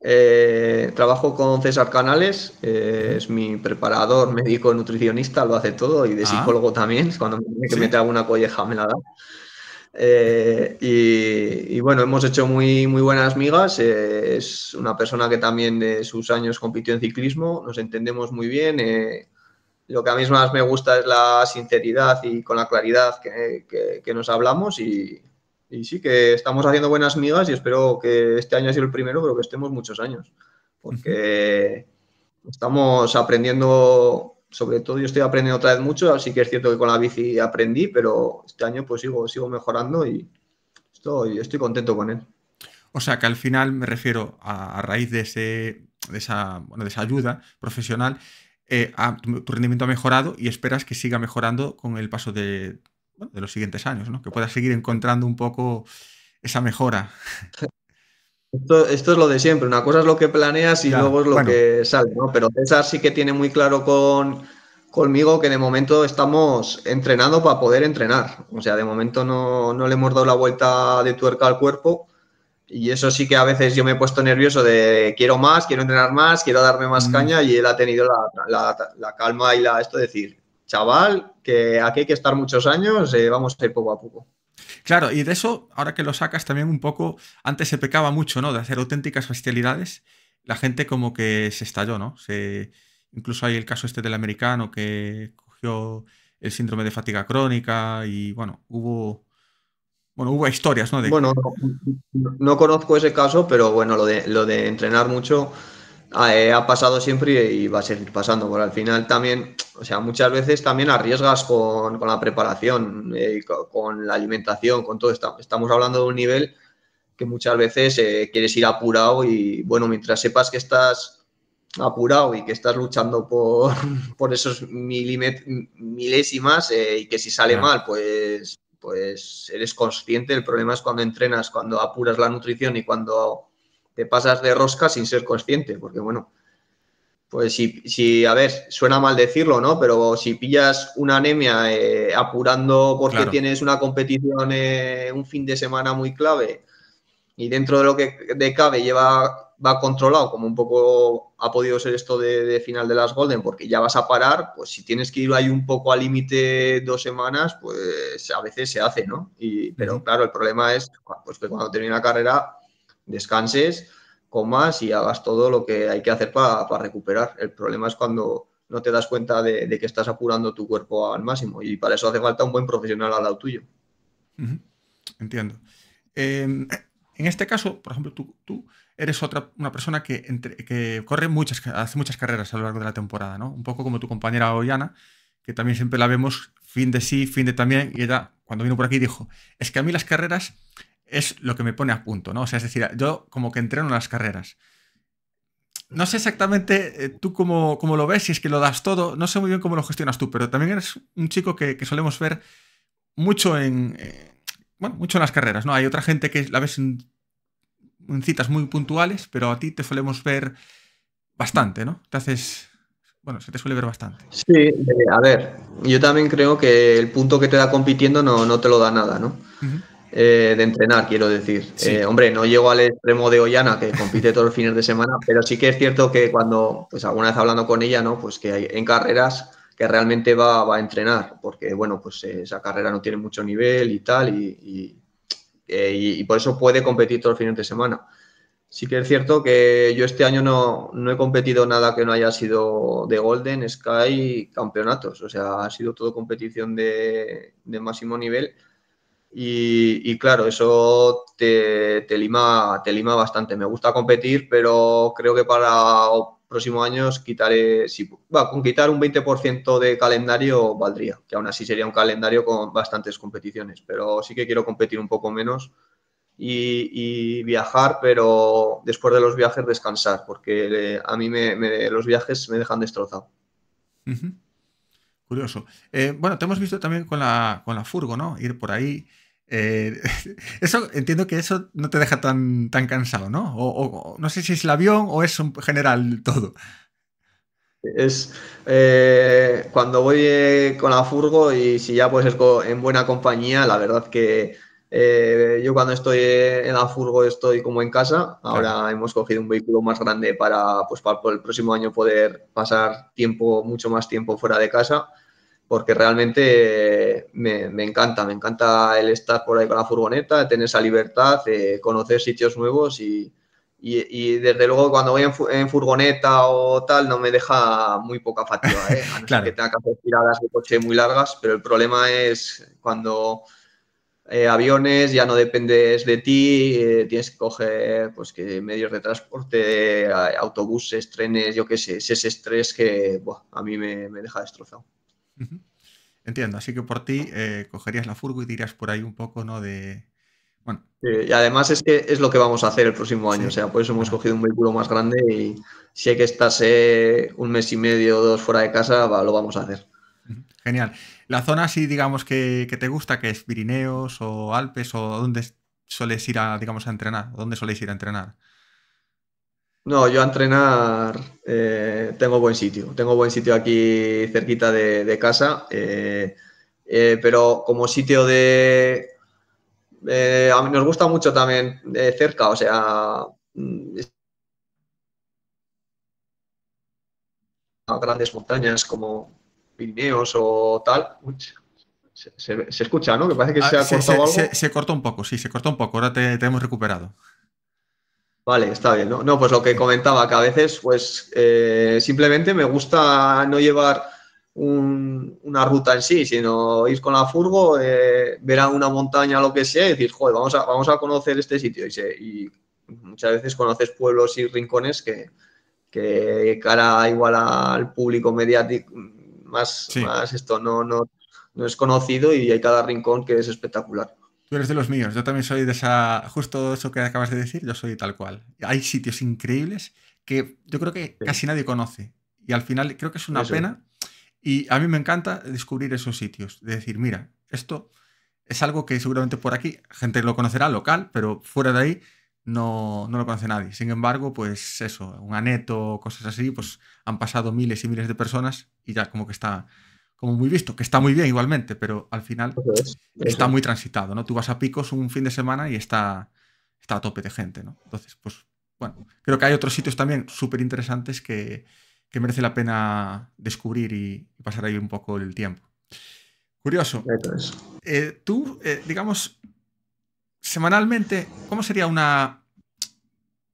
eh, trabajo con César Canales, eh, es mi preparador, médico, nutricionista, lo hace todo y de ah. psicólogo también. Cuando me tiene que alguna colleja me la da. Eh, y, bueno, hemos hecho muy, muy buenas migas. es una persona que también de sus años compitió en ciclismo, nos entendemos muy bien. lo que a mí más me gusta es la sinceridad y con la claridad que, que nos hablamos y, y sí que estamos haciendo buenas migas y espero que este año sea el primero, pero que estemos muchos años, porque estamos aprendiendo, sobre todo yo estoy aprendiendo otra vez mucho, así que es cierto que con la bici aprendí, pero este año pues sigo, sigo mejorando y estoy, estoy contento con él. O sea que al final me refiero a, raíz de, ese, esa, de esa ayuda profesional, eh, tu rendimiento ha mejorado y esperas que siga mejorando con el paso de, de los siguientes años, ¿no? Que puedas seguir encontrando un poco esa mejora. Esto, es lo de siempre, una cosa es lo que planeas y luego es lo que sale, ¿no? Pero César sí que tiene muy claro con, conmigo que de momento estamos entrenando para poder entrenar. O sea, de momento no, no, le hemos dado la vuelta de tuerca al cuerpo. Y eso sí que a veces yo me he puesto nervioso de quiero más, quiero entrenar más, quiero darme más mm. caña y él ha tenido la, calma y la, esto decir, chaval, que aquí hay que estar muchos años, eh, vamos a ir poco a poco. Claro, y de eso, ahora que lo sacas también un poco, antes se pecaba mucho, ¿no? De hacer auténticas bestialidades, la gente como que se estalló, ¿no? incluso hay el caso este del americano que cogió el síndrome de fatiga crónica y bueno, hubo bueno, hubo historias, ¿no? Bueno, no, conozco ese caso, pero bueno, lo de, lo de entrenar mucho eh, ha pasado siempre y va a seguir pasando, porque al final también, o sea, muchas veces también arriesgas con, la preparación, eh, con la alimentación, con todo Estamos hablando de un nivel que muchas veces eh, quieres ir apurado y bueno, mientras sepas que estás apurado y que estás luchando por, por esos milésimas y que si sale mal, pues, pues eres consciente. El problema es cuando entrenas, cuando apuras la nutrición y cuando te pasas de rosca sin ser consciente, porque bueno, pues si, a ver, suena mal decirlo, ¿no? Pero si pillas una anemia eh, apurando porque tienes una competición eh, un fin de semana muy clave y dentro de lo que de cabe lleva va controlado, como un poco ha podido ser esto de, final de las Golden, porque ya vas a parar, pues si tienes que ir ahí un poco al límite dos semanas, pues a veces se hace, ¿no? Y, pero claro, el problema es pues, que cuando termina la carrera descanses, comas y hagas todo lo que hay que hacer para recuperar. El problema es cuando no te das cuenta de, que estás apurando tu cuerpo al máximo y para eso hace falta un buen profesional al lado tuyo. Entiendo. Em, en este caso, por ejemplo, tú, eres otra, una persona que, corre muchas, hace muchas carreras a lo largo de la temporada, ¿no? Un poco como tu compañera Ollana, que también siempre la vemos fin de sí, fin de también, y ella cuando vino por aquí dijo, es que a mí las carreras es lo que me pone a punto, ¿no? O sea, es decir, yo como que entreno las carreras. No sé exactamente eh, tú cómo, cómo, lo ves, si es que lo das todo, no sé muy bien cómo lo gestionas tú, pero también eres un chico que, que solemos ver mucho en, eh, bueno, mucho en las carreras, ¿no? Hay otra gente que la ves en, citas muy puntuales, pero a ti te solemos ver bastante, ¿no? Te haces, bueno, se te suele ver bastante. Sí, eh, a ver, yo también creo que el punto que te da compitiendo no, no te lo da nada, ¿no? Eh, de entrenar, quiero decir. Eh, hombre, no llego al extremo de Ollana, que compite todos los fines de semana, pero sí que es cierto que cuando, pues alguna vez hablando con ella, ¿no? Pues que hay, en carreras que realmente va, va, a entrenar, porque bueno, pues eh, esa carrera no tiene mucho nivel y tal, y, y, y por eso puede competir todos los fines de semana. Sí que es cierto que yo este año no, no, he competido nada que no haya sido de Golden, Sky, campeonatos. O sea, ha sido todo competición de, de máximo nivel y, claro, eso te, te, lima, te lima bastante. Me gusta competir, pero creo que para próximos años quitaré, si, va, con quitar un 20% de calendario valdría, que aún así sería un calendario con bastantes competiciones, pero sí que quiero competir un poco menos y, viajar, pero después de los viajes descansar, porque eh, a mí me, los viajes me dejan destrozado. Curioso. Eh, bueno, te hemos visto también con la, con la furgo, ¿no? Ir por ahí. Eh, eso entiendo que eso no te deja tan, tan cansado, ¿no? O, no sé si es el avión o es en general todo. Es eh, cuando voy con la furgo y si ya pues es en buena compañía, la verdad que eh, yo cuando estoy en la furgo estoy como en casa. Ahora hemos cogido un vehículo más grande para, pues, para el próximo año poder pasar tiempo, mucho más tiempo fuera de casa, porque realmente me, me encanta, me encanta el estar por ahí con la furgoneta, tener esa libertad, eh, conocer sitios nuevos y, y, desde luego cuando voy en, furgoneta o tal no me deja muy poca fatiga, ¿eh? a claro. que tenga que hacer tiradas de coche muy largas, pero el problema es cuando eh, aviones, ya no dependes de ti, eh, tienes que coger pues, que medios de transporte, autobuses, trenes, yo qué sé, ese estrés que a mí me, deja destrozado. Entiendo, así que por ti eh, cogerías la furgo y dirías por ahí un poco, ¿no? De... Bueno. y además es que es lo que vamos a hacer el próximo año, o sea, por eso hemos cogido un vehículo más grande y si hay que estarse un mes y medio o dos fuera de casa, lo vamos a hacer. Genial. La zona así, digamos, que, te gusta, que es Pirineos o Alpes, o dónde sueles ir a, digamos, a entrenar, dónde ir a entrenar. No, yo a entrenar eh, tengo buen sitio. Tengo buen sitio aquí cerquita de, casa. Eh, eh, pero como sitio de. a nos gusta mucho también cerca, o sea. Mm, grandes montañas como Pirineos o tal. se, escucha, ¿no? Que parece que ah, se ha cortado cortó un poco, sí, se cortó un poco. Ahora te, hemos recuperado. Vale, está bien. ¿no? no, pues lo que comentaba, que a veces, pues eh, simplemente me gusta no llevar una ruta en sí, sino ir con la furgo, eh, ver a una montaña, lo que sea, y decir, joder, vamos a, vamos a conocer este sitio. Y, muchas veces conoces pueblos y rincones que, que cara igual al público mediático, más, más esto no, no, no es conocido y hay cada rincón que es espectacular. Tú eres de los míos, yo también soy de esa, justo eso que acabas de decir, yo soy tal cual. Hay sitios increíbles que yo creo que casi nadie conoce y al final creo que es una pena y a mí me encanta descubrir esos sitios, de decir, mira, esto es algo que seguramente por aquí gente lo conocerá local, pero fuera de ahí no, no lo conoce nadie. Sin embargo, pues eso, un aneto, cosas así, pues han pasado miles y miles de personas y ya como que está como muy visto, que está muy bien igualmente, pero al final está muy transitado, ¿no? Tú vas a picos un fin de semana y está, está a tope de gente, ¿no? Entonces, pues bueno, creo que hay otros sitios también súper interesantes que, merece la pena descubrir y, pasar ahí un poco el tiempo. Curioso. Eh, tú, eh, digamos, semanalmente, ¿cómo sería una,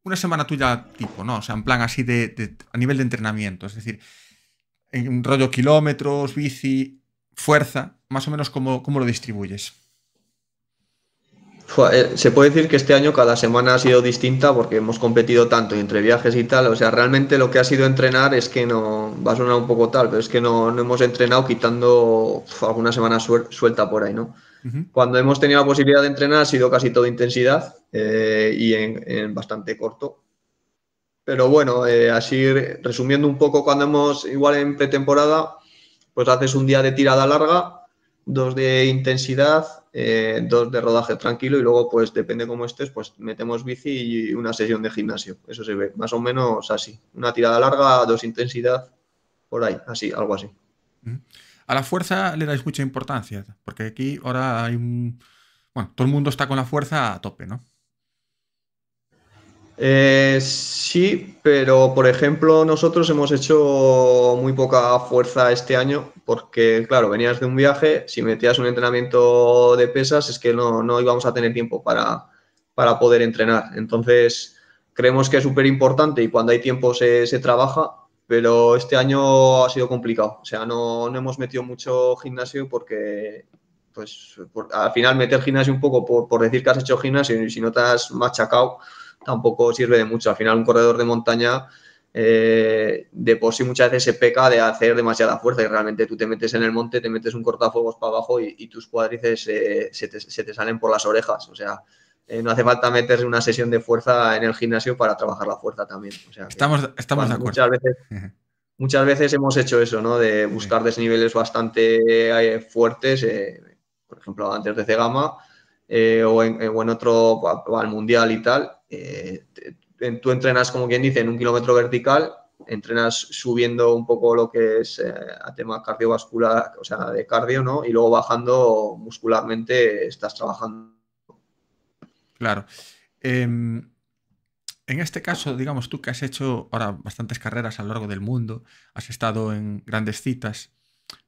una semana tuya tipo, ¿no? O sea, en plan así de, a nivel de entrenamiento, es decir, en rollo kilómetros, bici, fuerza, más o menos cómo, lo distribuyes. Eh, se puede decir que este año cada semana ha sido distinta porque hemos competido tanto entre viajes y tal. O sea, realmente lo que ha sido entrenar es que no. Va a sonar un poco tal, pero es que no, hemos entrenado quitando alguna semana suelta por ahí, ¿no? Cuando hemos tenido la posibilidad de entrenar ha sido casi todo intensidad eh, y en, bastante corto. Pero bueno, eh, así resumiendo un poco, cuando hemos, igual en pretemporada, pues haces un día de tirada larga, dos de intensidad, eh, dos de rodaje tranquilo y luego, pues depende cómo estés, pues metemos bici y una sesión de gimnasio. Eso se ve, más o menos así. Una tirada larga, dos intensidad, por ahí, así, algo así. A la fuerza le dais mucha importancia, porque aquí ahora hay un... Bueno, todo el mundo está con la fuerza a tope, ¿no? Eh, sí, pero por ejemplo nosotros hemos hecho muy poca fuerza este año porque, claro, venías de un viaje, si metías un entrenamiento de pesas es que no, íbamos a tener tiempo para, para poder entrenar. Entonces, creemos que es súper importante y cuando hay tiempo se, se trabaja, pero este año ha sido complicado. O sea, no, hemos metido mucho gimnasio porque, pues, al final meter gimnasio un poco por, decir que has hecho gimnasio y si no te has machacado, tampoco sirve de mucho. Al final, un corredor de montaña eh, de por sí muchas veces se peca de hacer demasiada fuerza y realmente tú te metes en el monte, te metes un cortafuegos para abajo y, tus cuadrices eh, se, te, se te salen por las orejas. O sea, eh, no hace falta meterse una sesión de fuerza en el gimnasio para trabajar la fuerza también. estamos estamos de acuerdo. Muchas veces, hemos hecho eso, ¿no? De buscar desniveles bastante eh, fuertes, eh, por ejemplo, antes de Cegama o en, o, en, otro, al mundial y tal. tú entrenas, como quien dice, en un kilómetro vertical, entrenas subiendo un poco lo que es a tema cardiovascular, o sea, de cardio, ¿no? Y luego bajando muscularmente, estás trabajando Claro. Em, en este caso, digamos tú que has hecho ahora bastantes carreras a lo largo del mundo, has estado en grandes citas,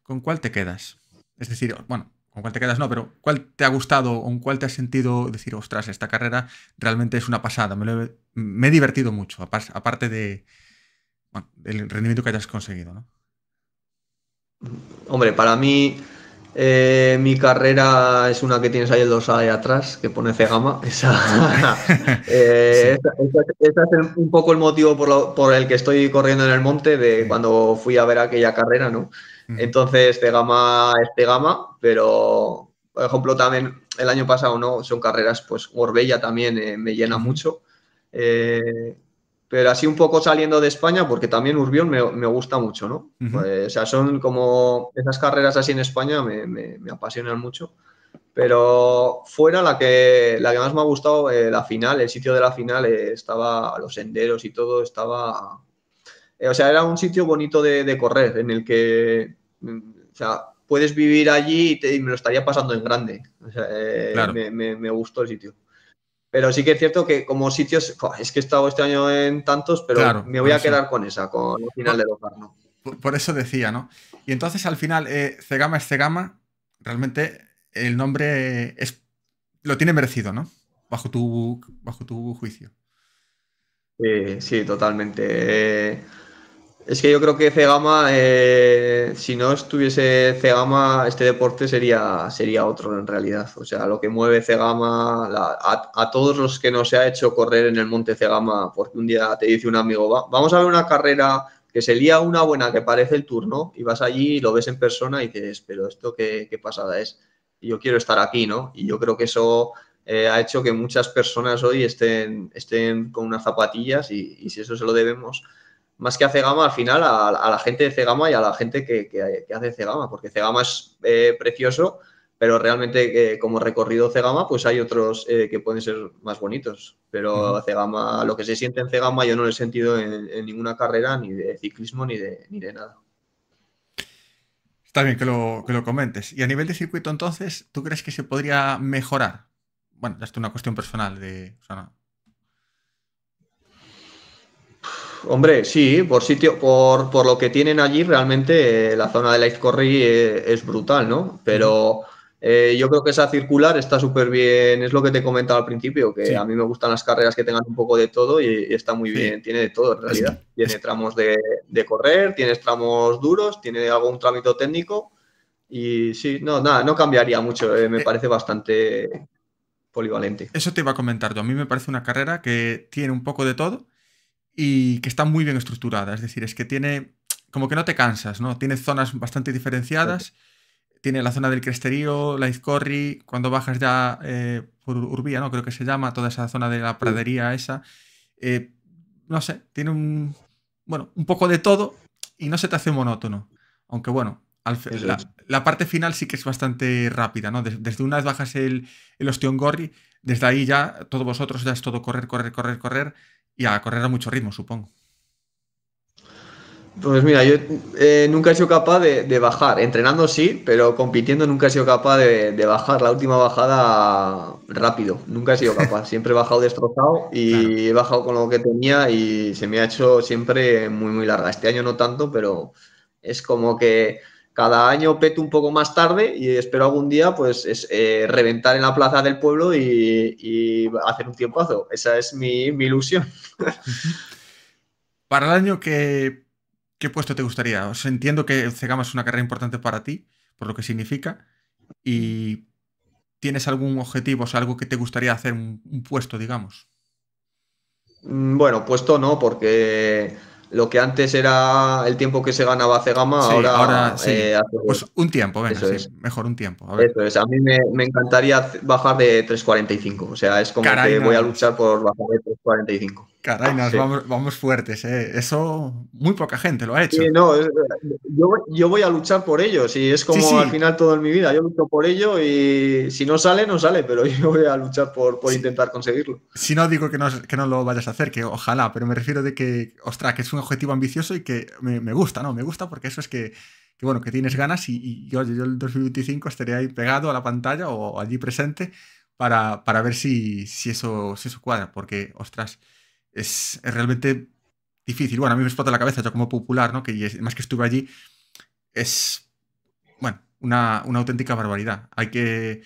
¿con cuál te quedas? Es decir, bueno, ¿con cuál te quedas? No, pero ¿cuál te ha gustado o con cuál te has sentido decir, ostras, esta carrera realmente es una pasada, me, he, divertido mucho, aparte de, del rendimiento que hayas conseguido, ¿no? Hombre, para mí eh, mi carrera es una que tienes ahí el dorsal de atrás, que pone Cegama. Eh, esa, esa, es un poco el motivo por, el que estoy corriendo en el monte de cuando fui a ver aquella carrera, ¿no? Entonces, Cegama es Cegama, pero, por ejemplo, también el año pasado, ¿no? Son carreras, pues, Orbella también eh, me llena mucho pero así un poco saliendo de España, porque también Urbión me, me gusta mucho, ¿no? Pues, o sea, son como esas carreras así en España me, apasionan mucho. Pero fuera la que, la que más me ha gustado, eh, la final, el sitio de la final, eh, estaba los senderos y todo, estaba... Eh, o sea, era un sitio bonito de, correr, en el que, mm, puedes vivir allí y, me lo estaría pasando en grande. O sea, me, me gustó el sitio. Pero sí que es cierto que como sitios, es que he estado este año en tantos, pero me voy a quedar con esa, con el final de los ¿no? Por, eso decía, ¿no? Y entonces al final, eh, Cegama es Cegama, realmente el nombre es, lo tiene merecido, ¿no? Bajo tu, bajo tu juicio. Sí, eh, sí, totalmente. Eh, es que yo creo que Cegama, eh, si no estuviese Cegama, este deporte sería, sería otro en realidad. O sea, lo que mueve Cegama, a, todos los que nos ha hecho correr en el monte Cegama, porque un día te dice un amigo, vamos a ver una carrera que se lía una buena que parece el turno, y vas allí y lo ves en persona y dices, pero esto qué, pasada es. Yo quiero estar aquí, ¿no? Y yo creo que eso eh, ha hecho que muchas personas hoy estén, estén con unas zapatillas y si eso se lo debemos más que a Cegama, al final a, la gente de Cegama y a la gente que, que, hace Cegama, porque Cegama es eh, precioso, pero realmente eh, como recorrido Cegama, pues hay otros eh, que pueden ser más bonitos. Pero Cegama, lo que se siente en Cegama yo no lo he sentido en, ninguna carrera, ni de ciclismo, ni de, ni de nada. Está bien que lo, comentes. Y a nivel de circuito, entonces, ¿tú crees que se podría mejorar? Bueno, esto es una cuestión personal de... Hombre, sí, por sitio, por, lo que tienen allí, realmente eh, la zona de la Izcorri eh, es brutal, ¿no? Pero eh, yo creo que esa circular está súper bien, es lo que te comentaba al principio, que a mí me gustan las carreras que tengan un poco de todo y, está muy bien, tiene de todo en realidad. Tiene tramos de, correr, tiene tramos duros, tiene algún trámite técnico y sí, no, nada, no cambiaría mucho, me parece bastante polivalente. Eso te iba a comentar yo, a mí me parece una carrera que tiene un poco de todo y que está muy bien estructurada. Es decir, es que tiene, como que no te cansas, ¿no? Tiene zonas bastante diferenciadas. Tiene la zona del Cresterío, la Izcorri, cuando bajas ya eh, por Urbía, ¿no? Creo que se llama, toda esa zona de la pradería esa. Eh, no sé, tiene un, bueno, un poco de todo y no se te hace monótono. Aunque bueno, la, parte final sí que es bastante rápida, ¿no? Desde, una vez bajas el, el desde ahí ya todos vosotros ya es todo correr, correr, correr, correr y a correr a mucho ritmo, supongo. Pues mira, yo eh, nunca he sido capaz de, bajar. Entrenando sí, pero compitiendo nunca he sido capaz de, bajar. La última bajada rápido, nunca he sido capaz. Siempre he bajado destrozado y he bajado con lo que tenía y se me ha hecho siempre muy, muy larga. Este año no tanto, pero es como que cada año peto un poco más tarde y espero algún día pues es, eh, reventar en la plaza del pueblo y, hacer un tiempazo. Esa es mi, ilusión. para el año, ¿qué, ¿qué, puesto te gustaría? Os entiendo que el Cegama es una carrera importante para ti, por lo que significa, y ¿tienes algún objetivo, o algo que te gustaría hacer, un puesto, digamos? Mm, bueno, puesto no, porque lo que antes era el tiempo que se ganaba hace gama, ahora, eh, hace... Pues, pues un tiempo, mejor un tiempo. A mí me, encantaría bajar de 3.45, o sea, es como que voy a luchar por bajar de 3.45. Caray, nos vamos, fuertes. Eh. Eso muy poca gente lo ha hecho. yo, voy a luchar por ello. Si es como al final todo en mi vida, yo lucho por ello y si no sale, no sale, pero yo voy a luchar por, intentar conseguirlo. Si no digo que no, lo vayas a hacer, que ojalá, pero me refiero de que, ostras, que es un objetivo ambicioso y que me, gusta, ¿no? Me gusta porque eso es que bueno, que tienes ganas y, yo, el 2025 estaría ahí pegado a la pantalla o allí presente para, para ver si, eso, si eso cuadra, porque, ostras, es, realmente difícil. Bueno, a mí me explota la cabeza, yo como popular, ¿no? Que más que estuve allí, es, bueno, una, auténtica barbaridad. Hay que,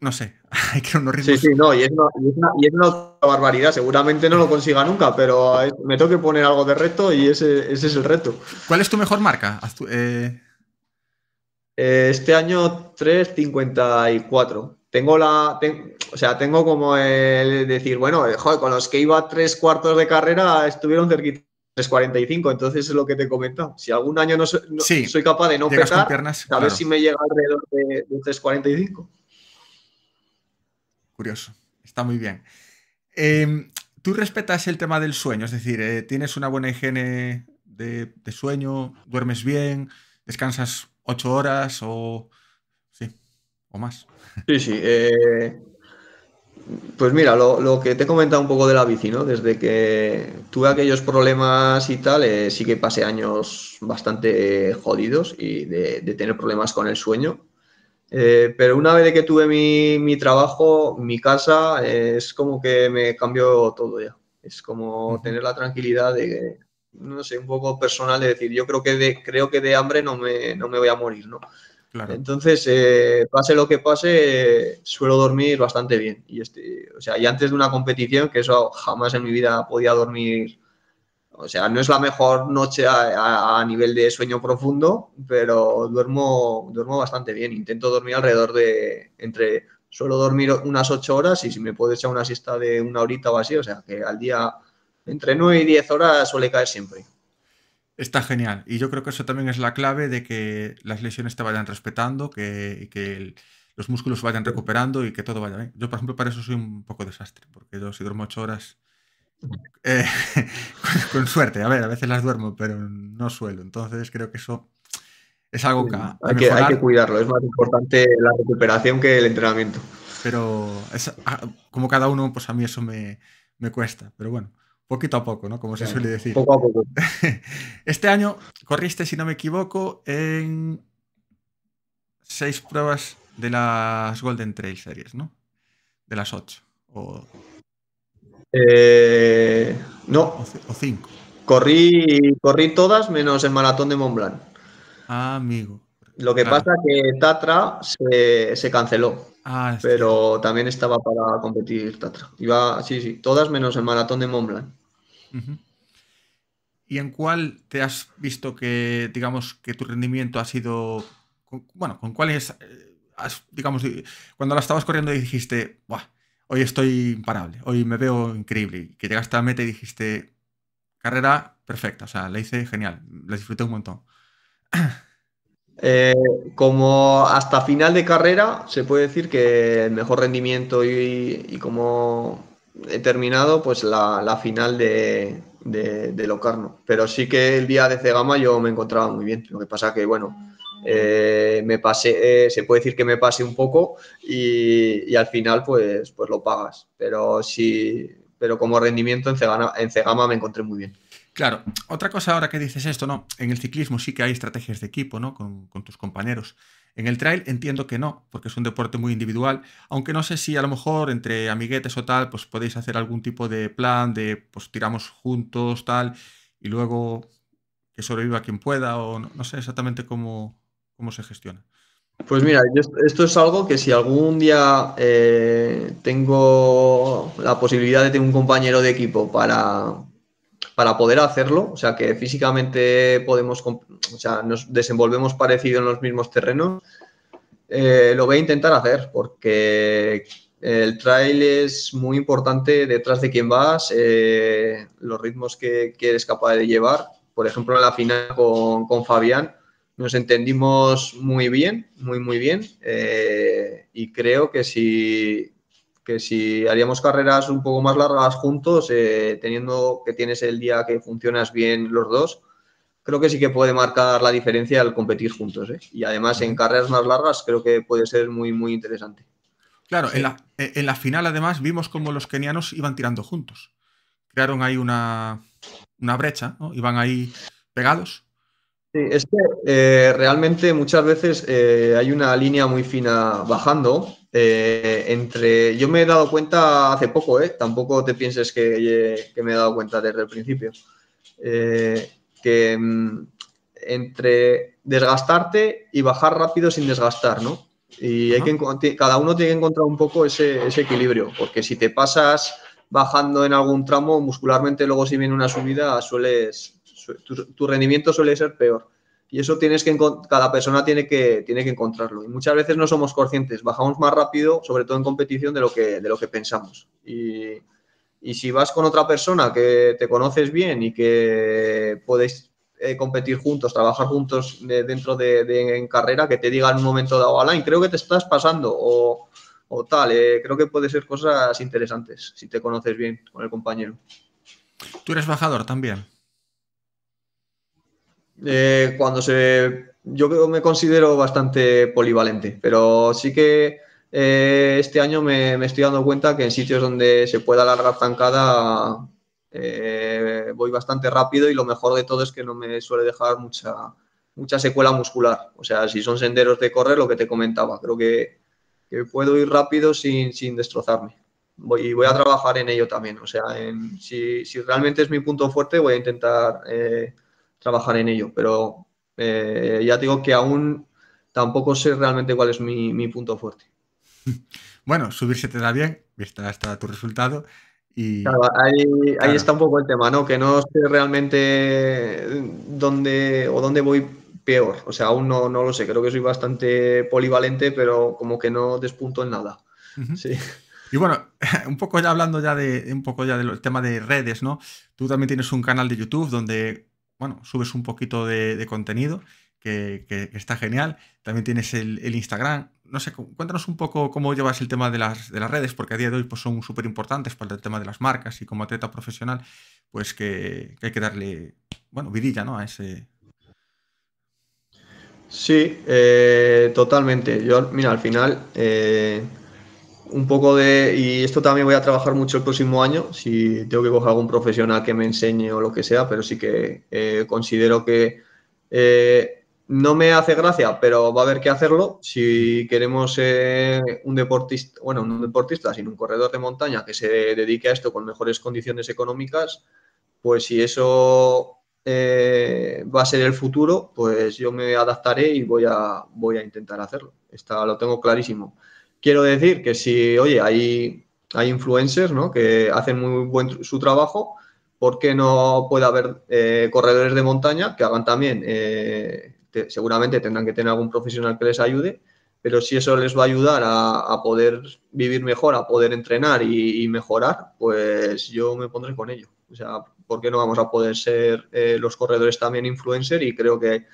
no sé, hay que unos ritmos... Sí, sí, no, y es una, barbaridad. Seguramente no lo consiga nunca, pero eh, me tengo que poner algo de reto y ese, es el reto. ¿Cuál es tu mejor marca? Eh. Eh, este año 3.54 tengo la. o sea, tengo como el decir, bueno, eh, con los que iba tres cuartos de carrera estuvieron cerquita. 3.45, entonces es lo que te he comentado. Si algún año no, soy capaz de no petar, a ver si me llega alrededor de, de 3.45. Curioso, está muy bien. Em, ¿Tú respetas el tema del sueño? Es decir, eh, ¿tienes una buena higiene de, sueño? ¿Duermes bien? ¿Descansas ocho horas o...? más. Sí, sí. Eh, pues mira, lo, que te he comentado un poco de la bici, ¿no? Desde que tuve aquellos problemas y tal, eh, sí que pasé años bastante eh, jodidos y de, tener problemas con el sueño. pero una vez que tuve mi, trabajo, mi casa, es como que me cambió todo ya. Es como tener la tranquilidad de, no sé, un poco personal de decir, yo creo que de, creo que de hambre no me, no me voy a morir, ¿no? Entonces, eh, pase lo que pase, suelo dormir bastante bien. Y, este, o sea, y antes de una competición, que eso jamás en mi vida podía dormir. O sea, no es la mejor noche a, nivel de sueño profundo, pero duermo, duermo bastante bien. Intento dormir alrededor de entre. Suelo dormir unas ocho horas y si me puedo echar una siesta de una horita o así, o sea, que al día entre nueve y diez horas suele caer siempre. Está genial. Y yo creo que eso también es la clave de que las lesiones te vayan respetando, que, que los músculos vayan recuperando y que todo vaya bien. Yo, por ejemplo, para eso soy un poco desastre, porque yo si duermo ocho horas, eh, con, suerte, a ver, a veces las duermo, pero no suelo. Entonces creo que eso es algo que... hay, que cuidarlo, es más importante la recuperación que el entrenamiento. Pero ah, como cada uno, pues a mí eso me, me cuesta. Pero bueno poquito a poco, ¿no? Como se suele decir. Poco a poco. Este año corriste, si no me equivoco, en seis pruebas de las Golden Trail Series, ¿no? De las ocho. Eh, no. O, cinco. Corrí, corrí todas menos el maratón de Mont Ah, amigo. Lo que pasa pasa que Tatra se, canceló. Ah, pero también estaba para competir Tatra. Iba, sí, sí, todas menos el maratón de Mont ¿Y en cuál te has visto que, digamos, que tu rendimiento ha sido, bueno, con cuáles, eh, digamos, cuando la estabas corriendo y dijiste, hoy estoy imparable, hoy me veo increíble, y que llegaste a la meta y dijiste, carrera perfecta, o sea, la hice genial, la disfruté un montón. Eh, como hasta final de carrera, se puede decir que el mejor rendimiento y, y como he terminado pues la, final de, Locarno. Pero sí que el día de Cegama yo me encontraba muy bien. Lo que pasa que, bueno, eh, me pasé, eh, se puede decir que me pasé un poco y, al final pues, pues lo pagas. Pero sí, pero como rendimiento en Cegama, en me encontré muy bien. Claro, otra cosa ahora que dices esto, ¿no? En el ciclismo sí que hay estrategias de equipo, ¿no? Con, con tus compañeros. En el trail entiendo que no, porque es un deporte muy individual, aunque no sé si a lo mejor entre amiguetes o tal, pues podéis hacer algún tipo de plan de pues tiramos juntos, tal, y luego que sobreviva quien pueda, o no, sé exactamente cómo, cómo se gestiona. Pues mira, esto es algo que si algún día eh, tengo la posibilidad de tener un compañero de equipo para, para poder hacerlo, o sea que físicamente podemos, o sea, nos desenvolvemos parecido en los mismos terrenos, eh, lo voy a intentar hacer porque el trail es muy importante detrás de quién vas, eh, los ritmos que, eres capaz de llevar. Por ejemplo, en la final con, Fabián nos entendimos muy bien, muy, muy bien. Eh, y creo que si, que si haríamos carreras un poco más largas juntos, eh, teniendo que tienes el día que funcionas bien los dos, creo que sí que puede marcar la diferencia al competir juntos. ¿eh? Y además en carreras más largas creo que puede ser muy, muy interesante. Claro, en, la, eh, en, la, final además vimos como los kenianos iban tirando juntos. Crearon ahí una, brecha, ¿no? iban ahí pegados. Sí, es que realmente muchas veces hay una línea muy fina bajando eh, entre, yo me he dado cuenta hace poco, ¿eh? tampoco te pienses que, me he dado cuenta desde el principio, eh, que mm, entre desgastarte y bajar rápido sin desgastar, ¿no? Y hay que, cada uno tiene que encontrar un poco ese, ese equilibrio, porque si te pasas bajando en algún tramo, muscularmente luego si viene una subida, sueles, tu rendimiento suele ser peor. Y eso tienes que cada persona tiene que, tiene que encontrarlo. Y muchas veces no somos conscientes, bajamos más rápido, sobre todo en competición, de lo que, de lo que pensamos. Y, si vas con otra persona que te conoces bien y que podéis eh, competir juntos, trabajar juntos eh, dentro de, en carrera, que te diga en un momento dado, online creo que te estás pasando o, tal, eh, creo que puede ser cosas interesantes si te conoces bien con el compañero. ¿Tú eres bajador también? Eh, cuando se. Yo creo me considero bastante polivalente, pero sí que eh, este año me, me, estoy dando cuenta que en sitios donde se pueda alargar zancada eh, voy bastante rápido y lo mejor de todo es que no me suele dejar mucha, mucha secuela muscular. O sea, si son senderos de correr, lo que te comentaba, creo que, que puedo ir rápido sin, sin destrozarme. Voy, y voy a trabajar en ello también. O sea, si, si, realmente es mi punto fuerte, voy a intentar trabajar en ello, pero eh, ya digo que aún tampoco sé realmente cuál es mi, mi punto fuerte. Bueno, subirse te da bien, está, está tu resultado. Y... ahí, está un poco el tema, ¿no? Que no sé realmente dónde o dónde voy peor. O sea, aún no, no lo sé. Creo que soy bastante polivalente, pero como que no despunto en nada. Sí. Y bueno, un poco ya hablando ya de un poco ya del tema de redes, ¿no? Tú también tienes un canal de YouTube donde bueno, subes un poquito de, contenido que, está genial. También tienes el, Instagram. No sé, cuéntanos un poco cómo llevas el tema de las, redes, porque a día de hoy pues, son súper importantes para el tema de las marcas y como atleta profesional, pues que, hay que darle, bueno, vidilla, ¿no? A ese... Sí, eh, totalmente. Yo, mira, al final... Eh un poco de, y esto también voy a trabajar mucho el próximo año, si tengo que coger algún profesional que me enseñe o lo que sea, pero sí que eh, considero que eh, no me hace gracia, pero va a haber que hacerlo. Si queremos un deportista, bueno, no un deportista, sino un corredor de montaña que se dedique a esto con mejores condiciones económicas, pues si eso eh, va a ser el futuro, pues yo me adaptaré y voy a, voy a intentar hacerlo. Está, lo tengo clarísimo. Quiero decir que si, oye, hay, hay influencers que hacen muy buen su trabajo, ¿por qué no puede haber eh, corredores de montaña que hagan también, eh, seguramente tendrán que tener algún profesional que les ayude, pero si eso les va a ayudar a, poder vivir mejor, a poder entrenar y, mejorar, pues yo me pondré con ello. O sea, ¿por qué no vamos a poder ser eh, los corredores también influencer? Y creo que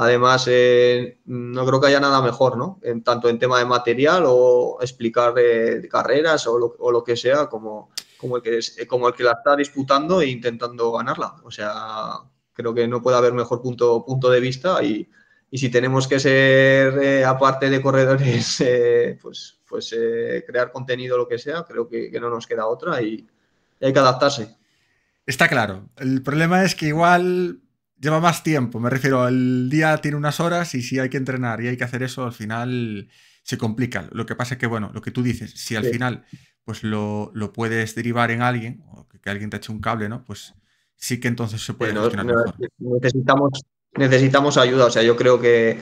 Además, eh, no creo que haya nada mejor, ¿no? En, tanto en tema de material o explicar eh, carreras o lo, que sea, como, como, el que eh, como el que la está disputando e intentando ganarla. O sea, creo que no puede haber mejor punto, punto de vista y, si tenemos que ser, aparte de corredores, pues, pues crear contenido, o lo que sea, creo que, no nos queda otra y hay que adaptarse. Está claro. El problema es que igual lleva más tiempo, me refiero, el día tiene unas horas y si hay que entrenar y hay que hacer eso, al final se complica. Lo que pasa es que, bueno, lo que tú dices, si al final pues lo, puedes derivar en alguien, o que, alguien te eche un cable, ¿no? Pues sí que entonces se puede Necesitamos, necesitamos ayuda, o sea, yo creo que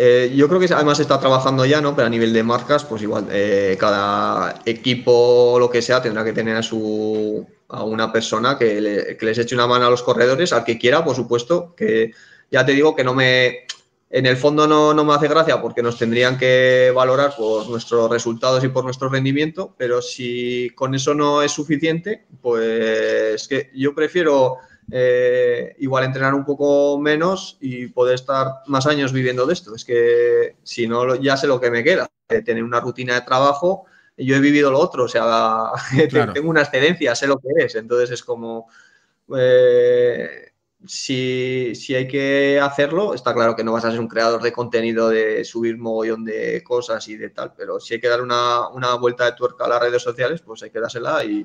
eh, yo creo que además está trabajando ya, ¿no? Pero a nivel de marcas, pues igual, eh, cada equipo o lo que sea tendrá que tener a su, a una persona que, les eche una mano a los corredores, al que quiera, por supuesto, que ya te digo que no me... En el fondo no, me hace gracia porque nos tendrían que valorar por nuestros resultados y por nuestro rendimiento, pero si con eso no es suficiente, pues es que yo prefiero eh, igual entrenar un poco menos y poder estar más años viviendo de esto. Es que si no, ya sé lo que me queda, tener una rutina de trabajo yo he vivido lo otro, o sea, tengo una excedencia, sé lo que es, entonces es como... Eh, si, hay que hacerlo, está claro que no vas a ser un creador de contenido de subir mogollón de cosas y de tal, pero si hay que dar una, vuelta de tuerca a las redes sociales, pues hay que dársela y,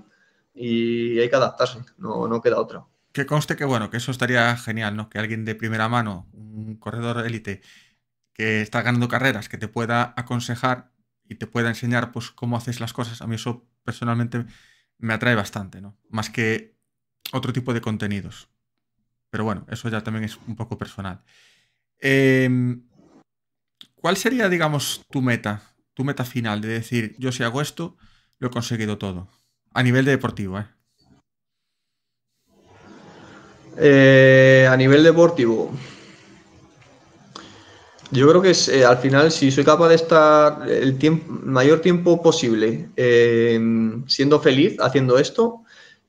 y hay que adaptarse, no, no, queda otra. Que conste que bueno, que eso estaría genial, ¿no? Que alguien de primera mano, un corredor élite que está ganando carreras, que te pueda aconsejar y te pueda enseñar pues, cómo haces las cosas, a mí eso personalmente me atrae bastante, ¿no? Más que otro tipo de contenidos. Pero bueno, eso ya también es un poco personal. Em, ¿Cuál sería, digamos, tu meta? Tu meta final de decir, yo si hago esto, lo he conseguido todo. A nivel deportivo, ¿eh? Eh, a nivel deportivo, yo creo que es, eh, al final, si soy capaz de estar el tiempo, mayor tiempo posible em, siendo feliz haciendo esto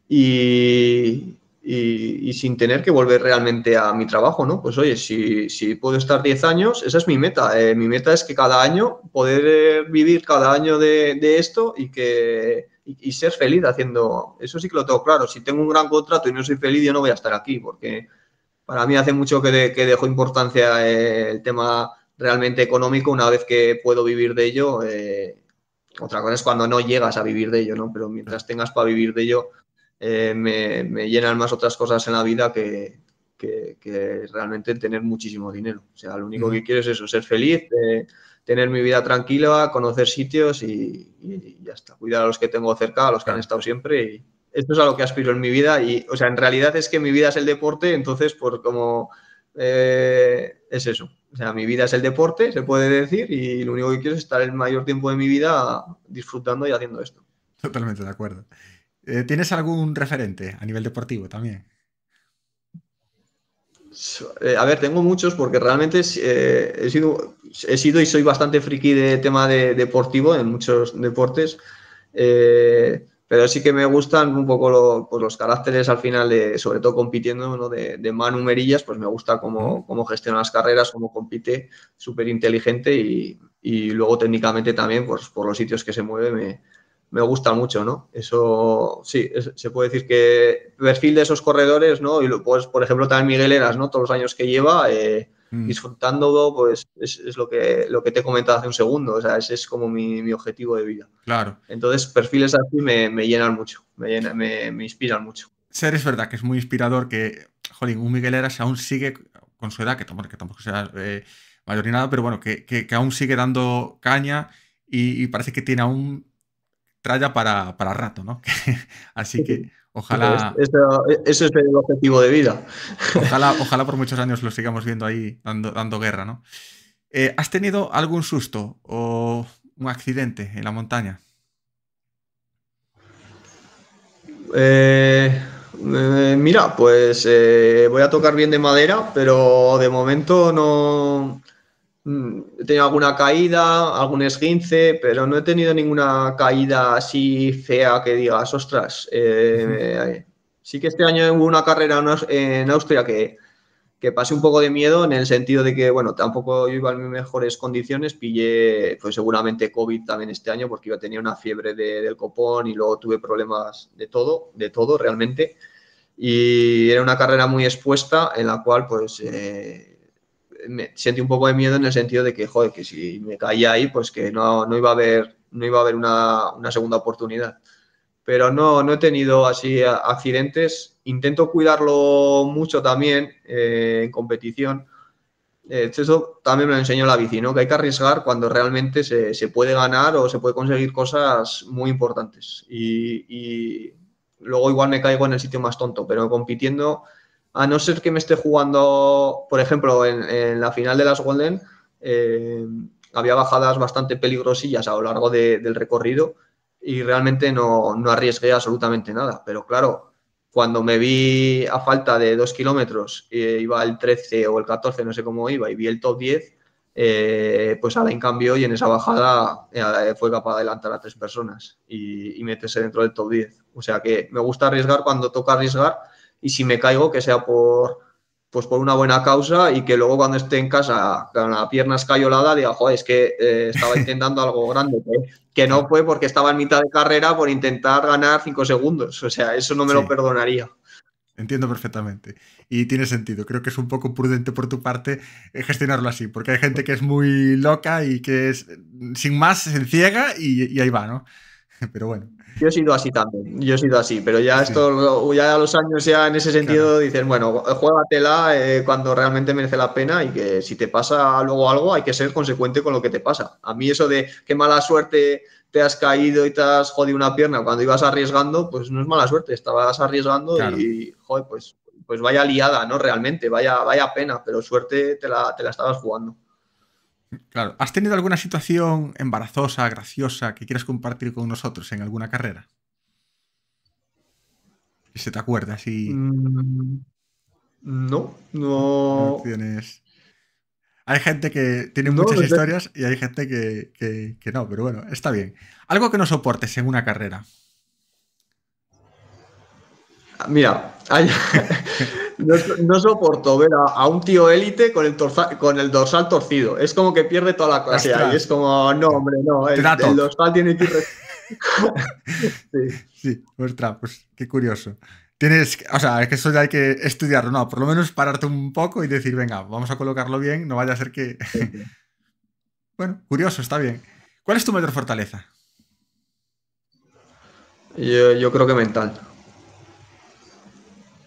y, y, sin tener que volver realmente a mi trabajo, ¿no? Pues oye, si, puedo estar 10 años, esa es mi meta. Eh, mi meta es que cada año, poder eh, vivir cada año de, esto y que y, ser feliz haciendo... Eso sí que lo tengo claro. Si tengo un gran contrato y no soy feliz, yo no voy a estar aquí porque para mí hace mucho que, dejo importancia eh, el tema realmente económico una vez que puedo vivir de ello. Eh, otra cosa es cuando no llegas a vivir de ello, ¿no? Pero mientras tengas para vivir de ello, eh, me, llenan más otras cosas en la vida que, realmente tener muchísimo dinero. O sea, lo único que quiero es eso, ser feliz, tener mi vida tranquila, conocer sitios y, y, ya está. Cuidar a los que tengo cerca, a los que han estado siempre y, esto es a lo que aspiro en mi vida y, o sea, en realidad es que mi vida es el deporte, entonces, por como eh, es eso. O sea, mi vida es el deporte, se puede decir, y lo único que quiero es estar el mayor tiempo de mi vida disfrutando y haciendo esto. Totalmente de acuerdo. Eh, ¿Tienes algún referente a nivel deportivo también? Eh, a ver, tengo muchos porque realmente he, sido, he sido y soy bastante friki de tema de, deportivo en muchos deportes pero sí que me gustan un poco pues, los caracteres al final, de, sobre todo compitiendo de, de Manu Merillas, pues me gusta cómo, cómo gestiona las carreras, cómo compite, súper inteligente y, luego técnicamente también, pues por los sitios que se mueve, me, me gusta mucho, ¿no? Eso sí, se puede decir que perfil de esos corredores, ¿no? Y lo, pues, por ejemplo, también Miguel Eras, ¿no? Todos los años que lleva, eh, Mm. disfrutándolo, pues es, es, lo, que, lo que te he comentado hace un segundo, o sea, ese es como mi, mi objetivo de vida. Claro. Entonces, perfiles así me, me llenan mucho, me, me, me, inspiran mucho. Ser es verdad que es muy inspirador que, jolín, un Miguel Eras aún sigue con su edad, que, que tampoco sea eh, mayor ni nada, pero bueno, que, que, aún sigue dando caña y, y parece que tiene aún tralla para, para rato, ¿no? Así que Ojalá. E, ese, es el objetivo de vida. Ojalá, ojalá por muchos años lo sigamos viendo ahí dando, dando guerra, ¿no? Eh, ¿Has tenido algún susto o un accidente en la montaña? Eh, eh, mira, pues voy a tocar bien de madera, pero de momento no, Mm, he tenido alguna caída, algún esguince, pero no he tenido ninguna caída así fea que digas, ostras. Eh, sí que este año hubo una carrera en Austria que, que pasé un poco de miedo en el sentido de que, bueno, tampoco yo iba en mis mejores condiciones, pillé pues seguramente COVID también este año porque yo tenía una fiebre del copón y luego tuve problemas de todo, de todo realmente. Y era una carrera muy expuesta en la cual pues... Eh, me sentí un poco de miedo en el sentido de que, joder, que si me caía ahí, pues que no, no iba a haber, no iba a haber una, una segunda oportunidad. Pero no, no he tenido así accidentes. Intento cuidarlo mucho también eh, en competición. Eh, eso también me lo enseñó la bici, ¿no? Que hay que arriesgar cuando realmente se, se puede ganar o se puede conseguir cosas muy importantes. Y, y, luego igual me caigo en el sitio más tonto, pero compitiendo a no ser que me esté jugando, por ejemplo, en, la final de las Golden, eh, había bajadas bastante peligrosillas a lo largo del recorrido y realmente no, no, arriesgué absolutamente nada. Pero claro, cuando me vi a falta de dos kilómetros, iba el 13 o el 14, no sé cómo iba, y vi el top 10, eh, pues en cambio y en esa bajada eh, fue capaz de adelantar a tres personas y meterse dentro del top 10. O sea que me gusta arriesgar cuando toca arriesgar y si me caigo que sea por, pues por una buena causa y que luego cuando esté en casa con la pierna escayolada diga, joder, es que eh, estaba intentando algo grande, que, no fue porque estaba en mitad de carrera por intentar ganar cinco segundos. O sea, eso no me lo perdonaría. Entiendo perfectamente. Y tiene sentido. Creo que es un poco prudente por tu parte eh, gestionarlo así, porque hay gente que es muy loca y que es mm, sin más se ciega y ahí va, ¿no? Pero bueno. Yo he sido así también, yo he sido así, pero ya esto, ya a los años ya en ese sentido dicen, dices, bueno, juégatela eh, cuando realmente merece la pena y que si te pasa luego algo hay que ser consecuente con lo que te pasa. A mí eso de qué mala suerte te has caído y te has jodido una pierna cuando ibas arriesgando, pues no es mala suerte, estabas arriesgando y, joder, pues, pues vaya liada, ¿no? Realmente, vaya, vaya pena, pero suerte te la, te la estabas jugando. Claro. ¿Has tenido alguna situación embarazosa, graciosa, que quieras compartir con nosotros en alguna carrera? se te acuerda mm, no, no. Hay gente que tiene muchas historias y hay gente que, que, no, pero bueno, está bien. Algo que no soportes en una carrera. Ah, mira, hay, No, soporto ver a, un tío élite con el, dorsal torcido. Es como que pierde toda la clase ahí. Es como, no, hombre, no. El, dorsal tiene que sí. ostras, pues qué curioso. Tienes, o sea, es que eso ya hay que estudiarlo, no, por lo menos pararte un poco y decir, venga, vamos a colocarlo bien, no vaya a ser que... bueno, curioso, está bien. ¿Cuál es tu mayor fortaleza? Yo, yo creo que mental.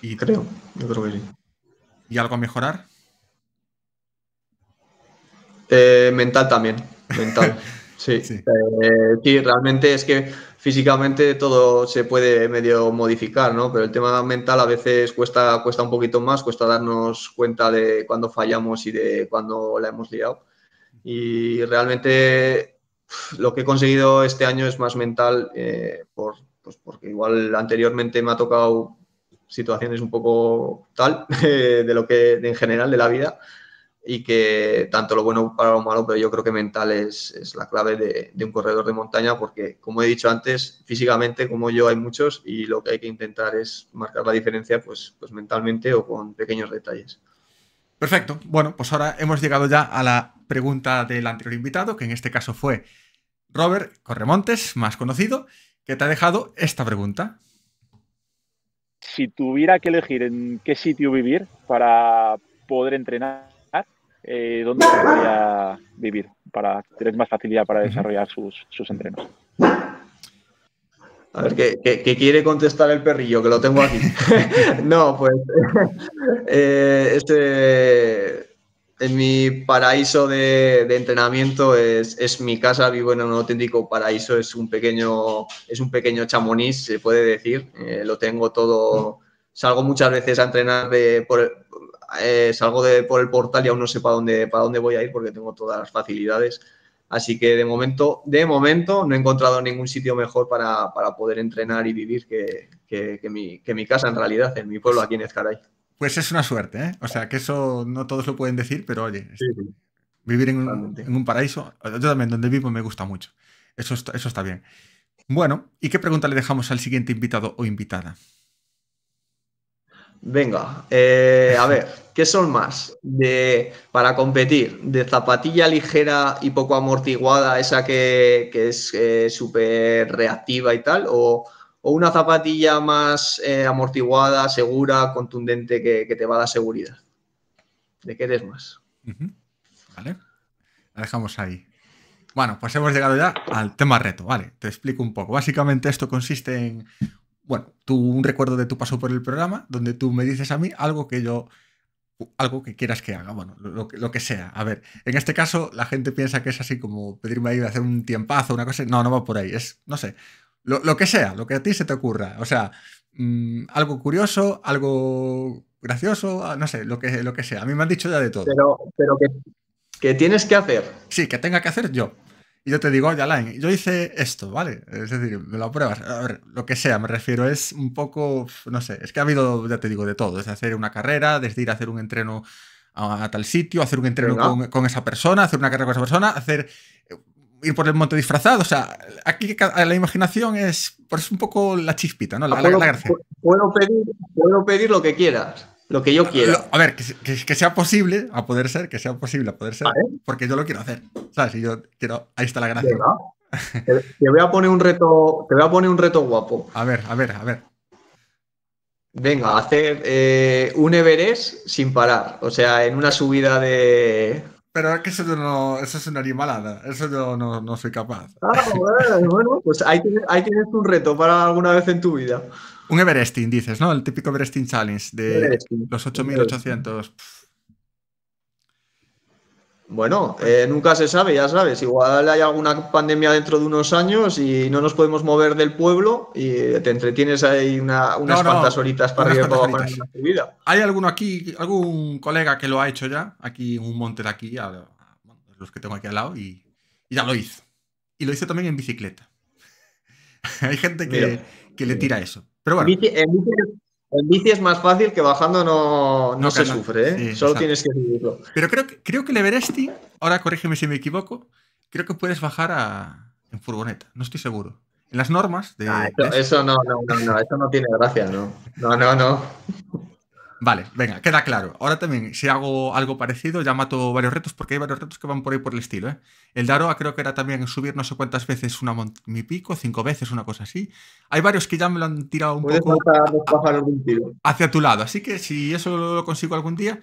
Y creo, yo creo que sí. ¿Y algo a mejorar? Eh, mental también, mental. Sí, sí. Eh, sí. realmente es que físicamente todo se puede medio modificar, ¿no? Pero el tema mental a veces cuesta, cuesta un poquito más, cuesta darnos cuenta de cuando fallamos y de cuando la hemos liado. Y realmente lo que he conseguido este año es más mental, eh, por, pues porque igual anteriormente me ha tocado situaciones un poco tal, eh, de lo que en general de la vida, y que tanto lo bueno para lo malo, pero yo creo que mental es, la clave de, de, un corredor de montaña, porque como he dicho antes, físicamente como yo hay muchos y lo que hay que intentar es marcar la diferencia pues, pues mentalmente o con pequeños detalles. Perfecto. Bueno, pues ahora hemos llegado ya a la pregunta del anterior invitado, que en este caso fue Robert Corremontes, más conocido, que te ha dejado esta pregunta si tuviera que elegir en qué sitio vivir para poder entrenar, eh, ¿dónde podría vivir para tener más facilidad para desarrollar sus, entrenos? A ver, ¿qué, quiere contestar el perrillo? Que lo tengo aquí. no, pues eh, este, en mi paraíso de, entrenamiento es, mi casa, vivo en un auténtico paraíso, es un pequeño, es un pequeño chamonix, se puede decir. Eh, lo tengo todo. Salgo muchas veces a entrenar de, por, eh, salgo de, por el portal y aún no sé para dónde, para dónde voy a ir porque tengo todas las facilidades. Así que de momento, de momento no he encontrado ningún sitio mejor para, para poder entrenar y vivir que, que, mi, que mi casa en realidad, en mi pueblo aquí en Ezcaray. Pues es una suerte, ¿eh? O sea, que eso no todos lo pueden decir, pero oye, vivir en un, paraíso, yo también donde vivo me gusta mucho. Eso está, eso está bien. Bueno, ¿y qué pregunta le dejamos al siguiente invitado o invitada? Venga, eh, a ver, ¿qué son más? De, para competir, de zapatilla ligera y poco amortiguada, esa que, es eh, súper reactiva y tal, o, o una zapatilla más eh, amortiguada, segura, contundente, que, te va a dar seguridad. ¿De qué eres más? Vale. La dejamos ahí. Bueno, pues hemos llegado ya al tema reto, ¿vale? Te explico un poco. Básicamente esto consiste en, bueno, tú, un recuerdo de tu paso por el programa, donde tú me dices a mí algo que yo algo que quieras que haga, bueno, lo, que sea. A ver, en este caso la gente piensa que es así como pedirme a hacer un tiempazo, una cosa. No, no va por ahí. Es, no sé, lo, que sea, lo que a ti se te ocurra. O sea, mm, algo curioso, algo gracioso, ah, no sé, lo que, lo que sea. A mí me han dicho ya de todo. Pero, pero que, tienes que hacer. Sí, que tenga que hacer yo. Y yo te digo, oye, Alain, yo hice esto, ¿vale? Es decir, me lo pruebas. A ver, lo que sea, me refiero, es un poco, no sé, es que ha habido, ya te digo, de todo. es hacer una carrera, desde ir a hacer un entreno a, tal sitio, hacer un entreno con, esa persona, hacer una carrera con esa persona, hacer ir por el monte disfrazado. O sea, aquí la imaginación es pues, un poco la chispita, ¿no? La, puedo, gracia. Puedo pedir, lo que quieras. Lo que yo quiero. A ver, que, sea posible, a poder ser, que sea posible, a poder ser, porque yo lo quiero hacer. ¿Sabes? yo quiero. Ahí está la gracia. te, voy a poner un reto. Te voy a poner un reto guapo. A ver, a ver, a ver. Venga, hacer eh, un Everest sin parar. O sea, en una subida de pero es que eso, no, es una animalada, eso yo no, soy capaz. Ah, bueno, pues hay que tienes, un reto para alguna vez en tu vida. Un Everesting, dices, ¿no? El típico Everesting Challenge de los 8800. Bueno, eh, nunca se sabe, ya sabes. Igual hay alguna pandemia dentro de unos años y no nos podemos mover del pueblo y te entretienes ahí unas cuantas horitas para arriba para ¿Hay alguno aquí, algún colega que lo ha hecho ya? Aquí, un monte de aquí, a, los que tengo aquí al lado, y, ya lo hizo. Y lo hizo también en bicicleta. hay gente que, le tira eso. Pero bueno. En bici es más fácil que bajando no, se sufre, ¿eh? solo tienes que vivirlo. Pero creo que, creo que el Everesti, ahora corrígeme si me equivoco, creo que puedes bajar a, en furgoneta, no estoy seguro. En las normas de... Ah, eso, no, no, no, eso no tiene gracia, no. No, no, no. Vale, venga, queda claro. Ahora también, si hago algo parecido, ya mato varios retos, porque hay varios retos que van por ahí por el estilo. ¿eh? El Daroa creo que era también subir no sé cuántas veces una mi pico, cinco veces, una cosa así. Hay varios que ya me lo han tirado un poco hacia tu lado. Así que si eso lo consigo algún día,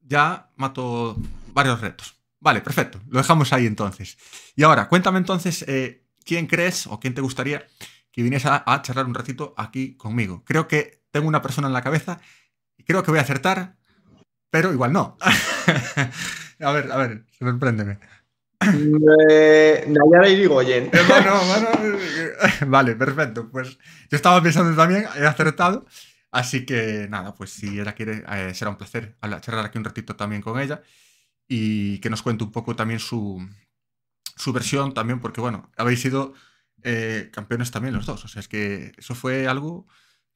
ya mato varios retos. Vale, perfecto. Lo dejamos ahí entonces. Y ahora, cuéntame entonces eh, quién crees o quién te gustaría que viniese a, a charlar un ratito aquí conmigo. Creo que tengo una persona en la cabeza creo que voy a acertar, pero igual no. a ver, a ver, sorpréndeme. Eh, digo y Bueno, bueno, vale, perfecto. Pues yo estaba pensando también, he acertado. Así que nada, pues si ella quiere, eh, será un placer cerrar charlar aquí un ratito también con ella y que nos cuente un poco también su, versión también, porque bueno, habéis sido eh, campeones también los dos. O sea, es que eso fue algo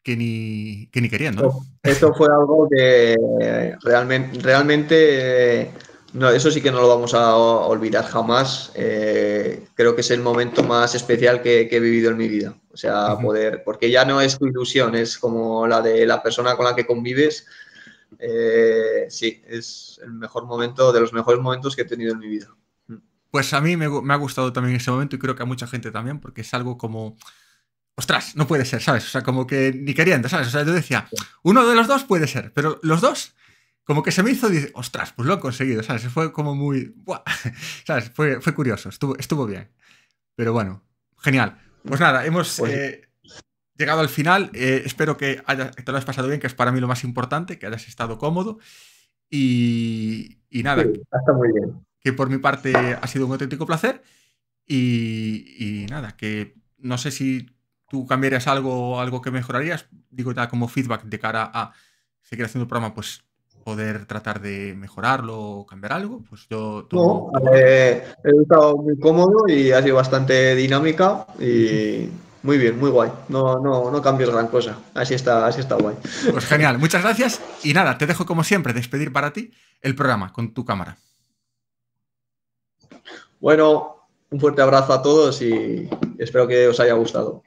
que ni, que ni querían, ¿no? fue algo que eh, realmente, realmente eh, no, eso sí que no lo vamos a olvidar jamás. Eh, creo que es el momento más especial que, he vivido en mi vida. O sea, poder, porque ya no es tu ilusión, es como la de la persona con la que convives. sí, es el mejor momento, de los mejores momentos que he tenido en mi vida. Pues a mí me, me ha gustado también ese momento y creo que a mucha gente también, porque es algo como ostras, no puede ser, ¿sabes? O sea, como que ni queriendo, ¿sabes? O sea, yo decía, uno de los dos puede ser, pero los dos, como que se me hizo, dice, ostras, pues lo he conseguido, ¿sabes? Fue como muy, ¡buah! ¿sabes? Fue, curioso, estuvo, estuvo bien. Pero bueno, genial. Pues nada, hemos pues eh, llegado al final. Eh, espero que, te lo has pasado bien, que es para mí lo más importante, que hayas estado cómodo. Y, y nada, que por mi parte ha sido un auténtico placer. y, y nada, que no sé si tú cambiarías algo, algo que mejorarías, digo ya como feedback de cara a seguir haciendo el programa, pues poder tratar de mejorarlo o cambiar algo, pues yo... No, eh, he estado muy cómodo y ha sido bastante dinámica y muy bien, muy guay. No, no, no cambies gran cosa. Así está, así está guay. Pues genial, muchas gracias y nada, te dejo como siempre despedir para ti el programa con tu cámara. Bueno, un fuerte abrazo a todos y espero que os haya gustado.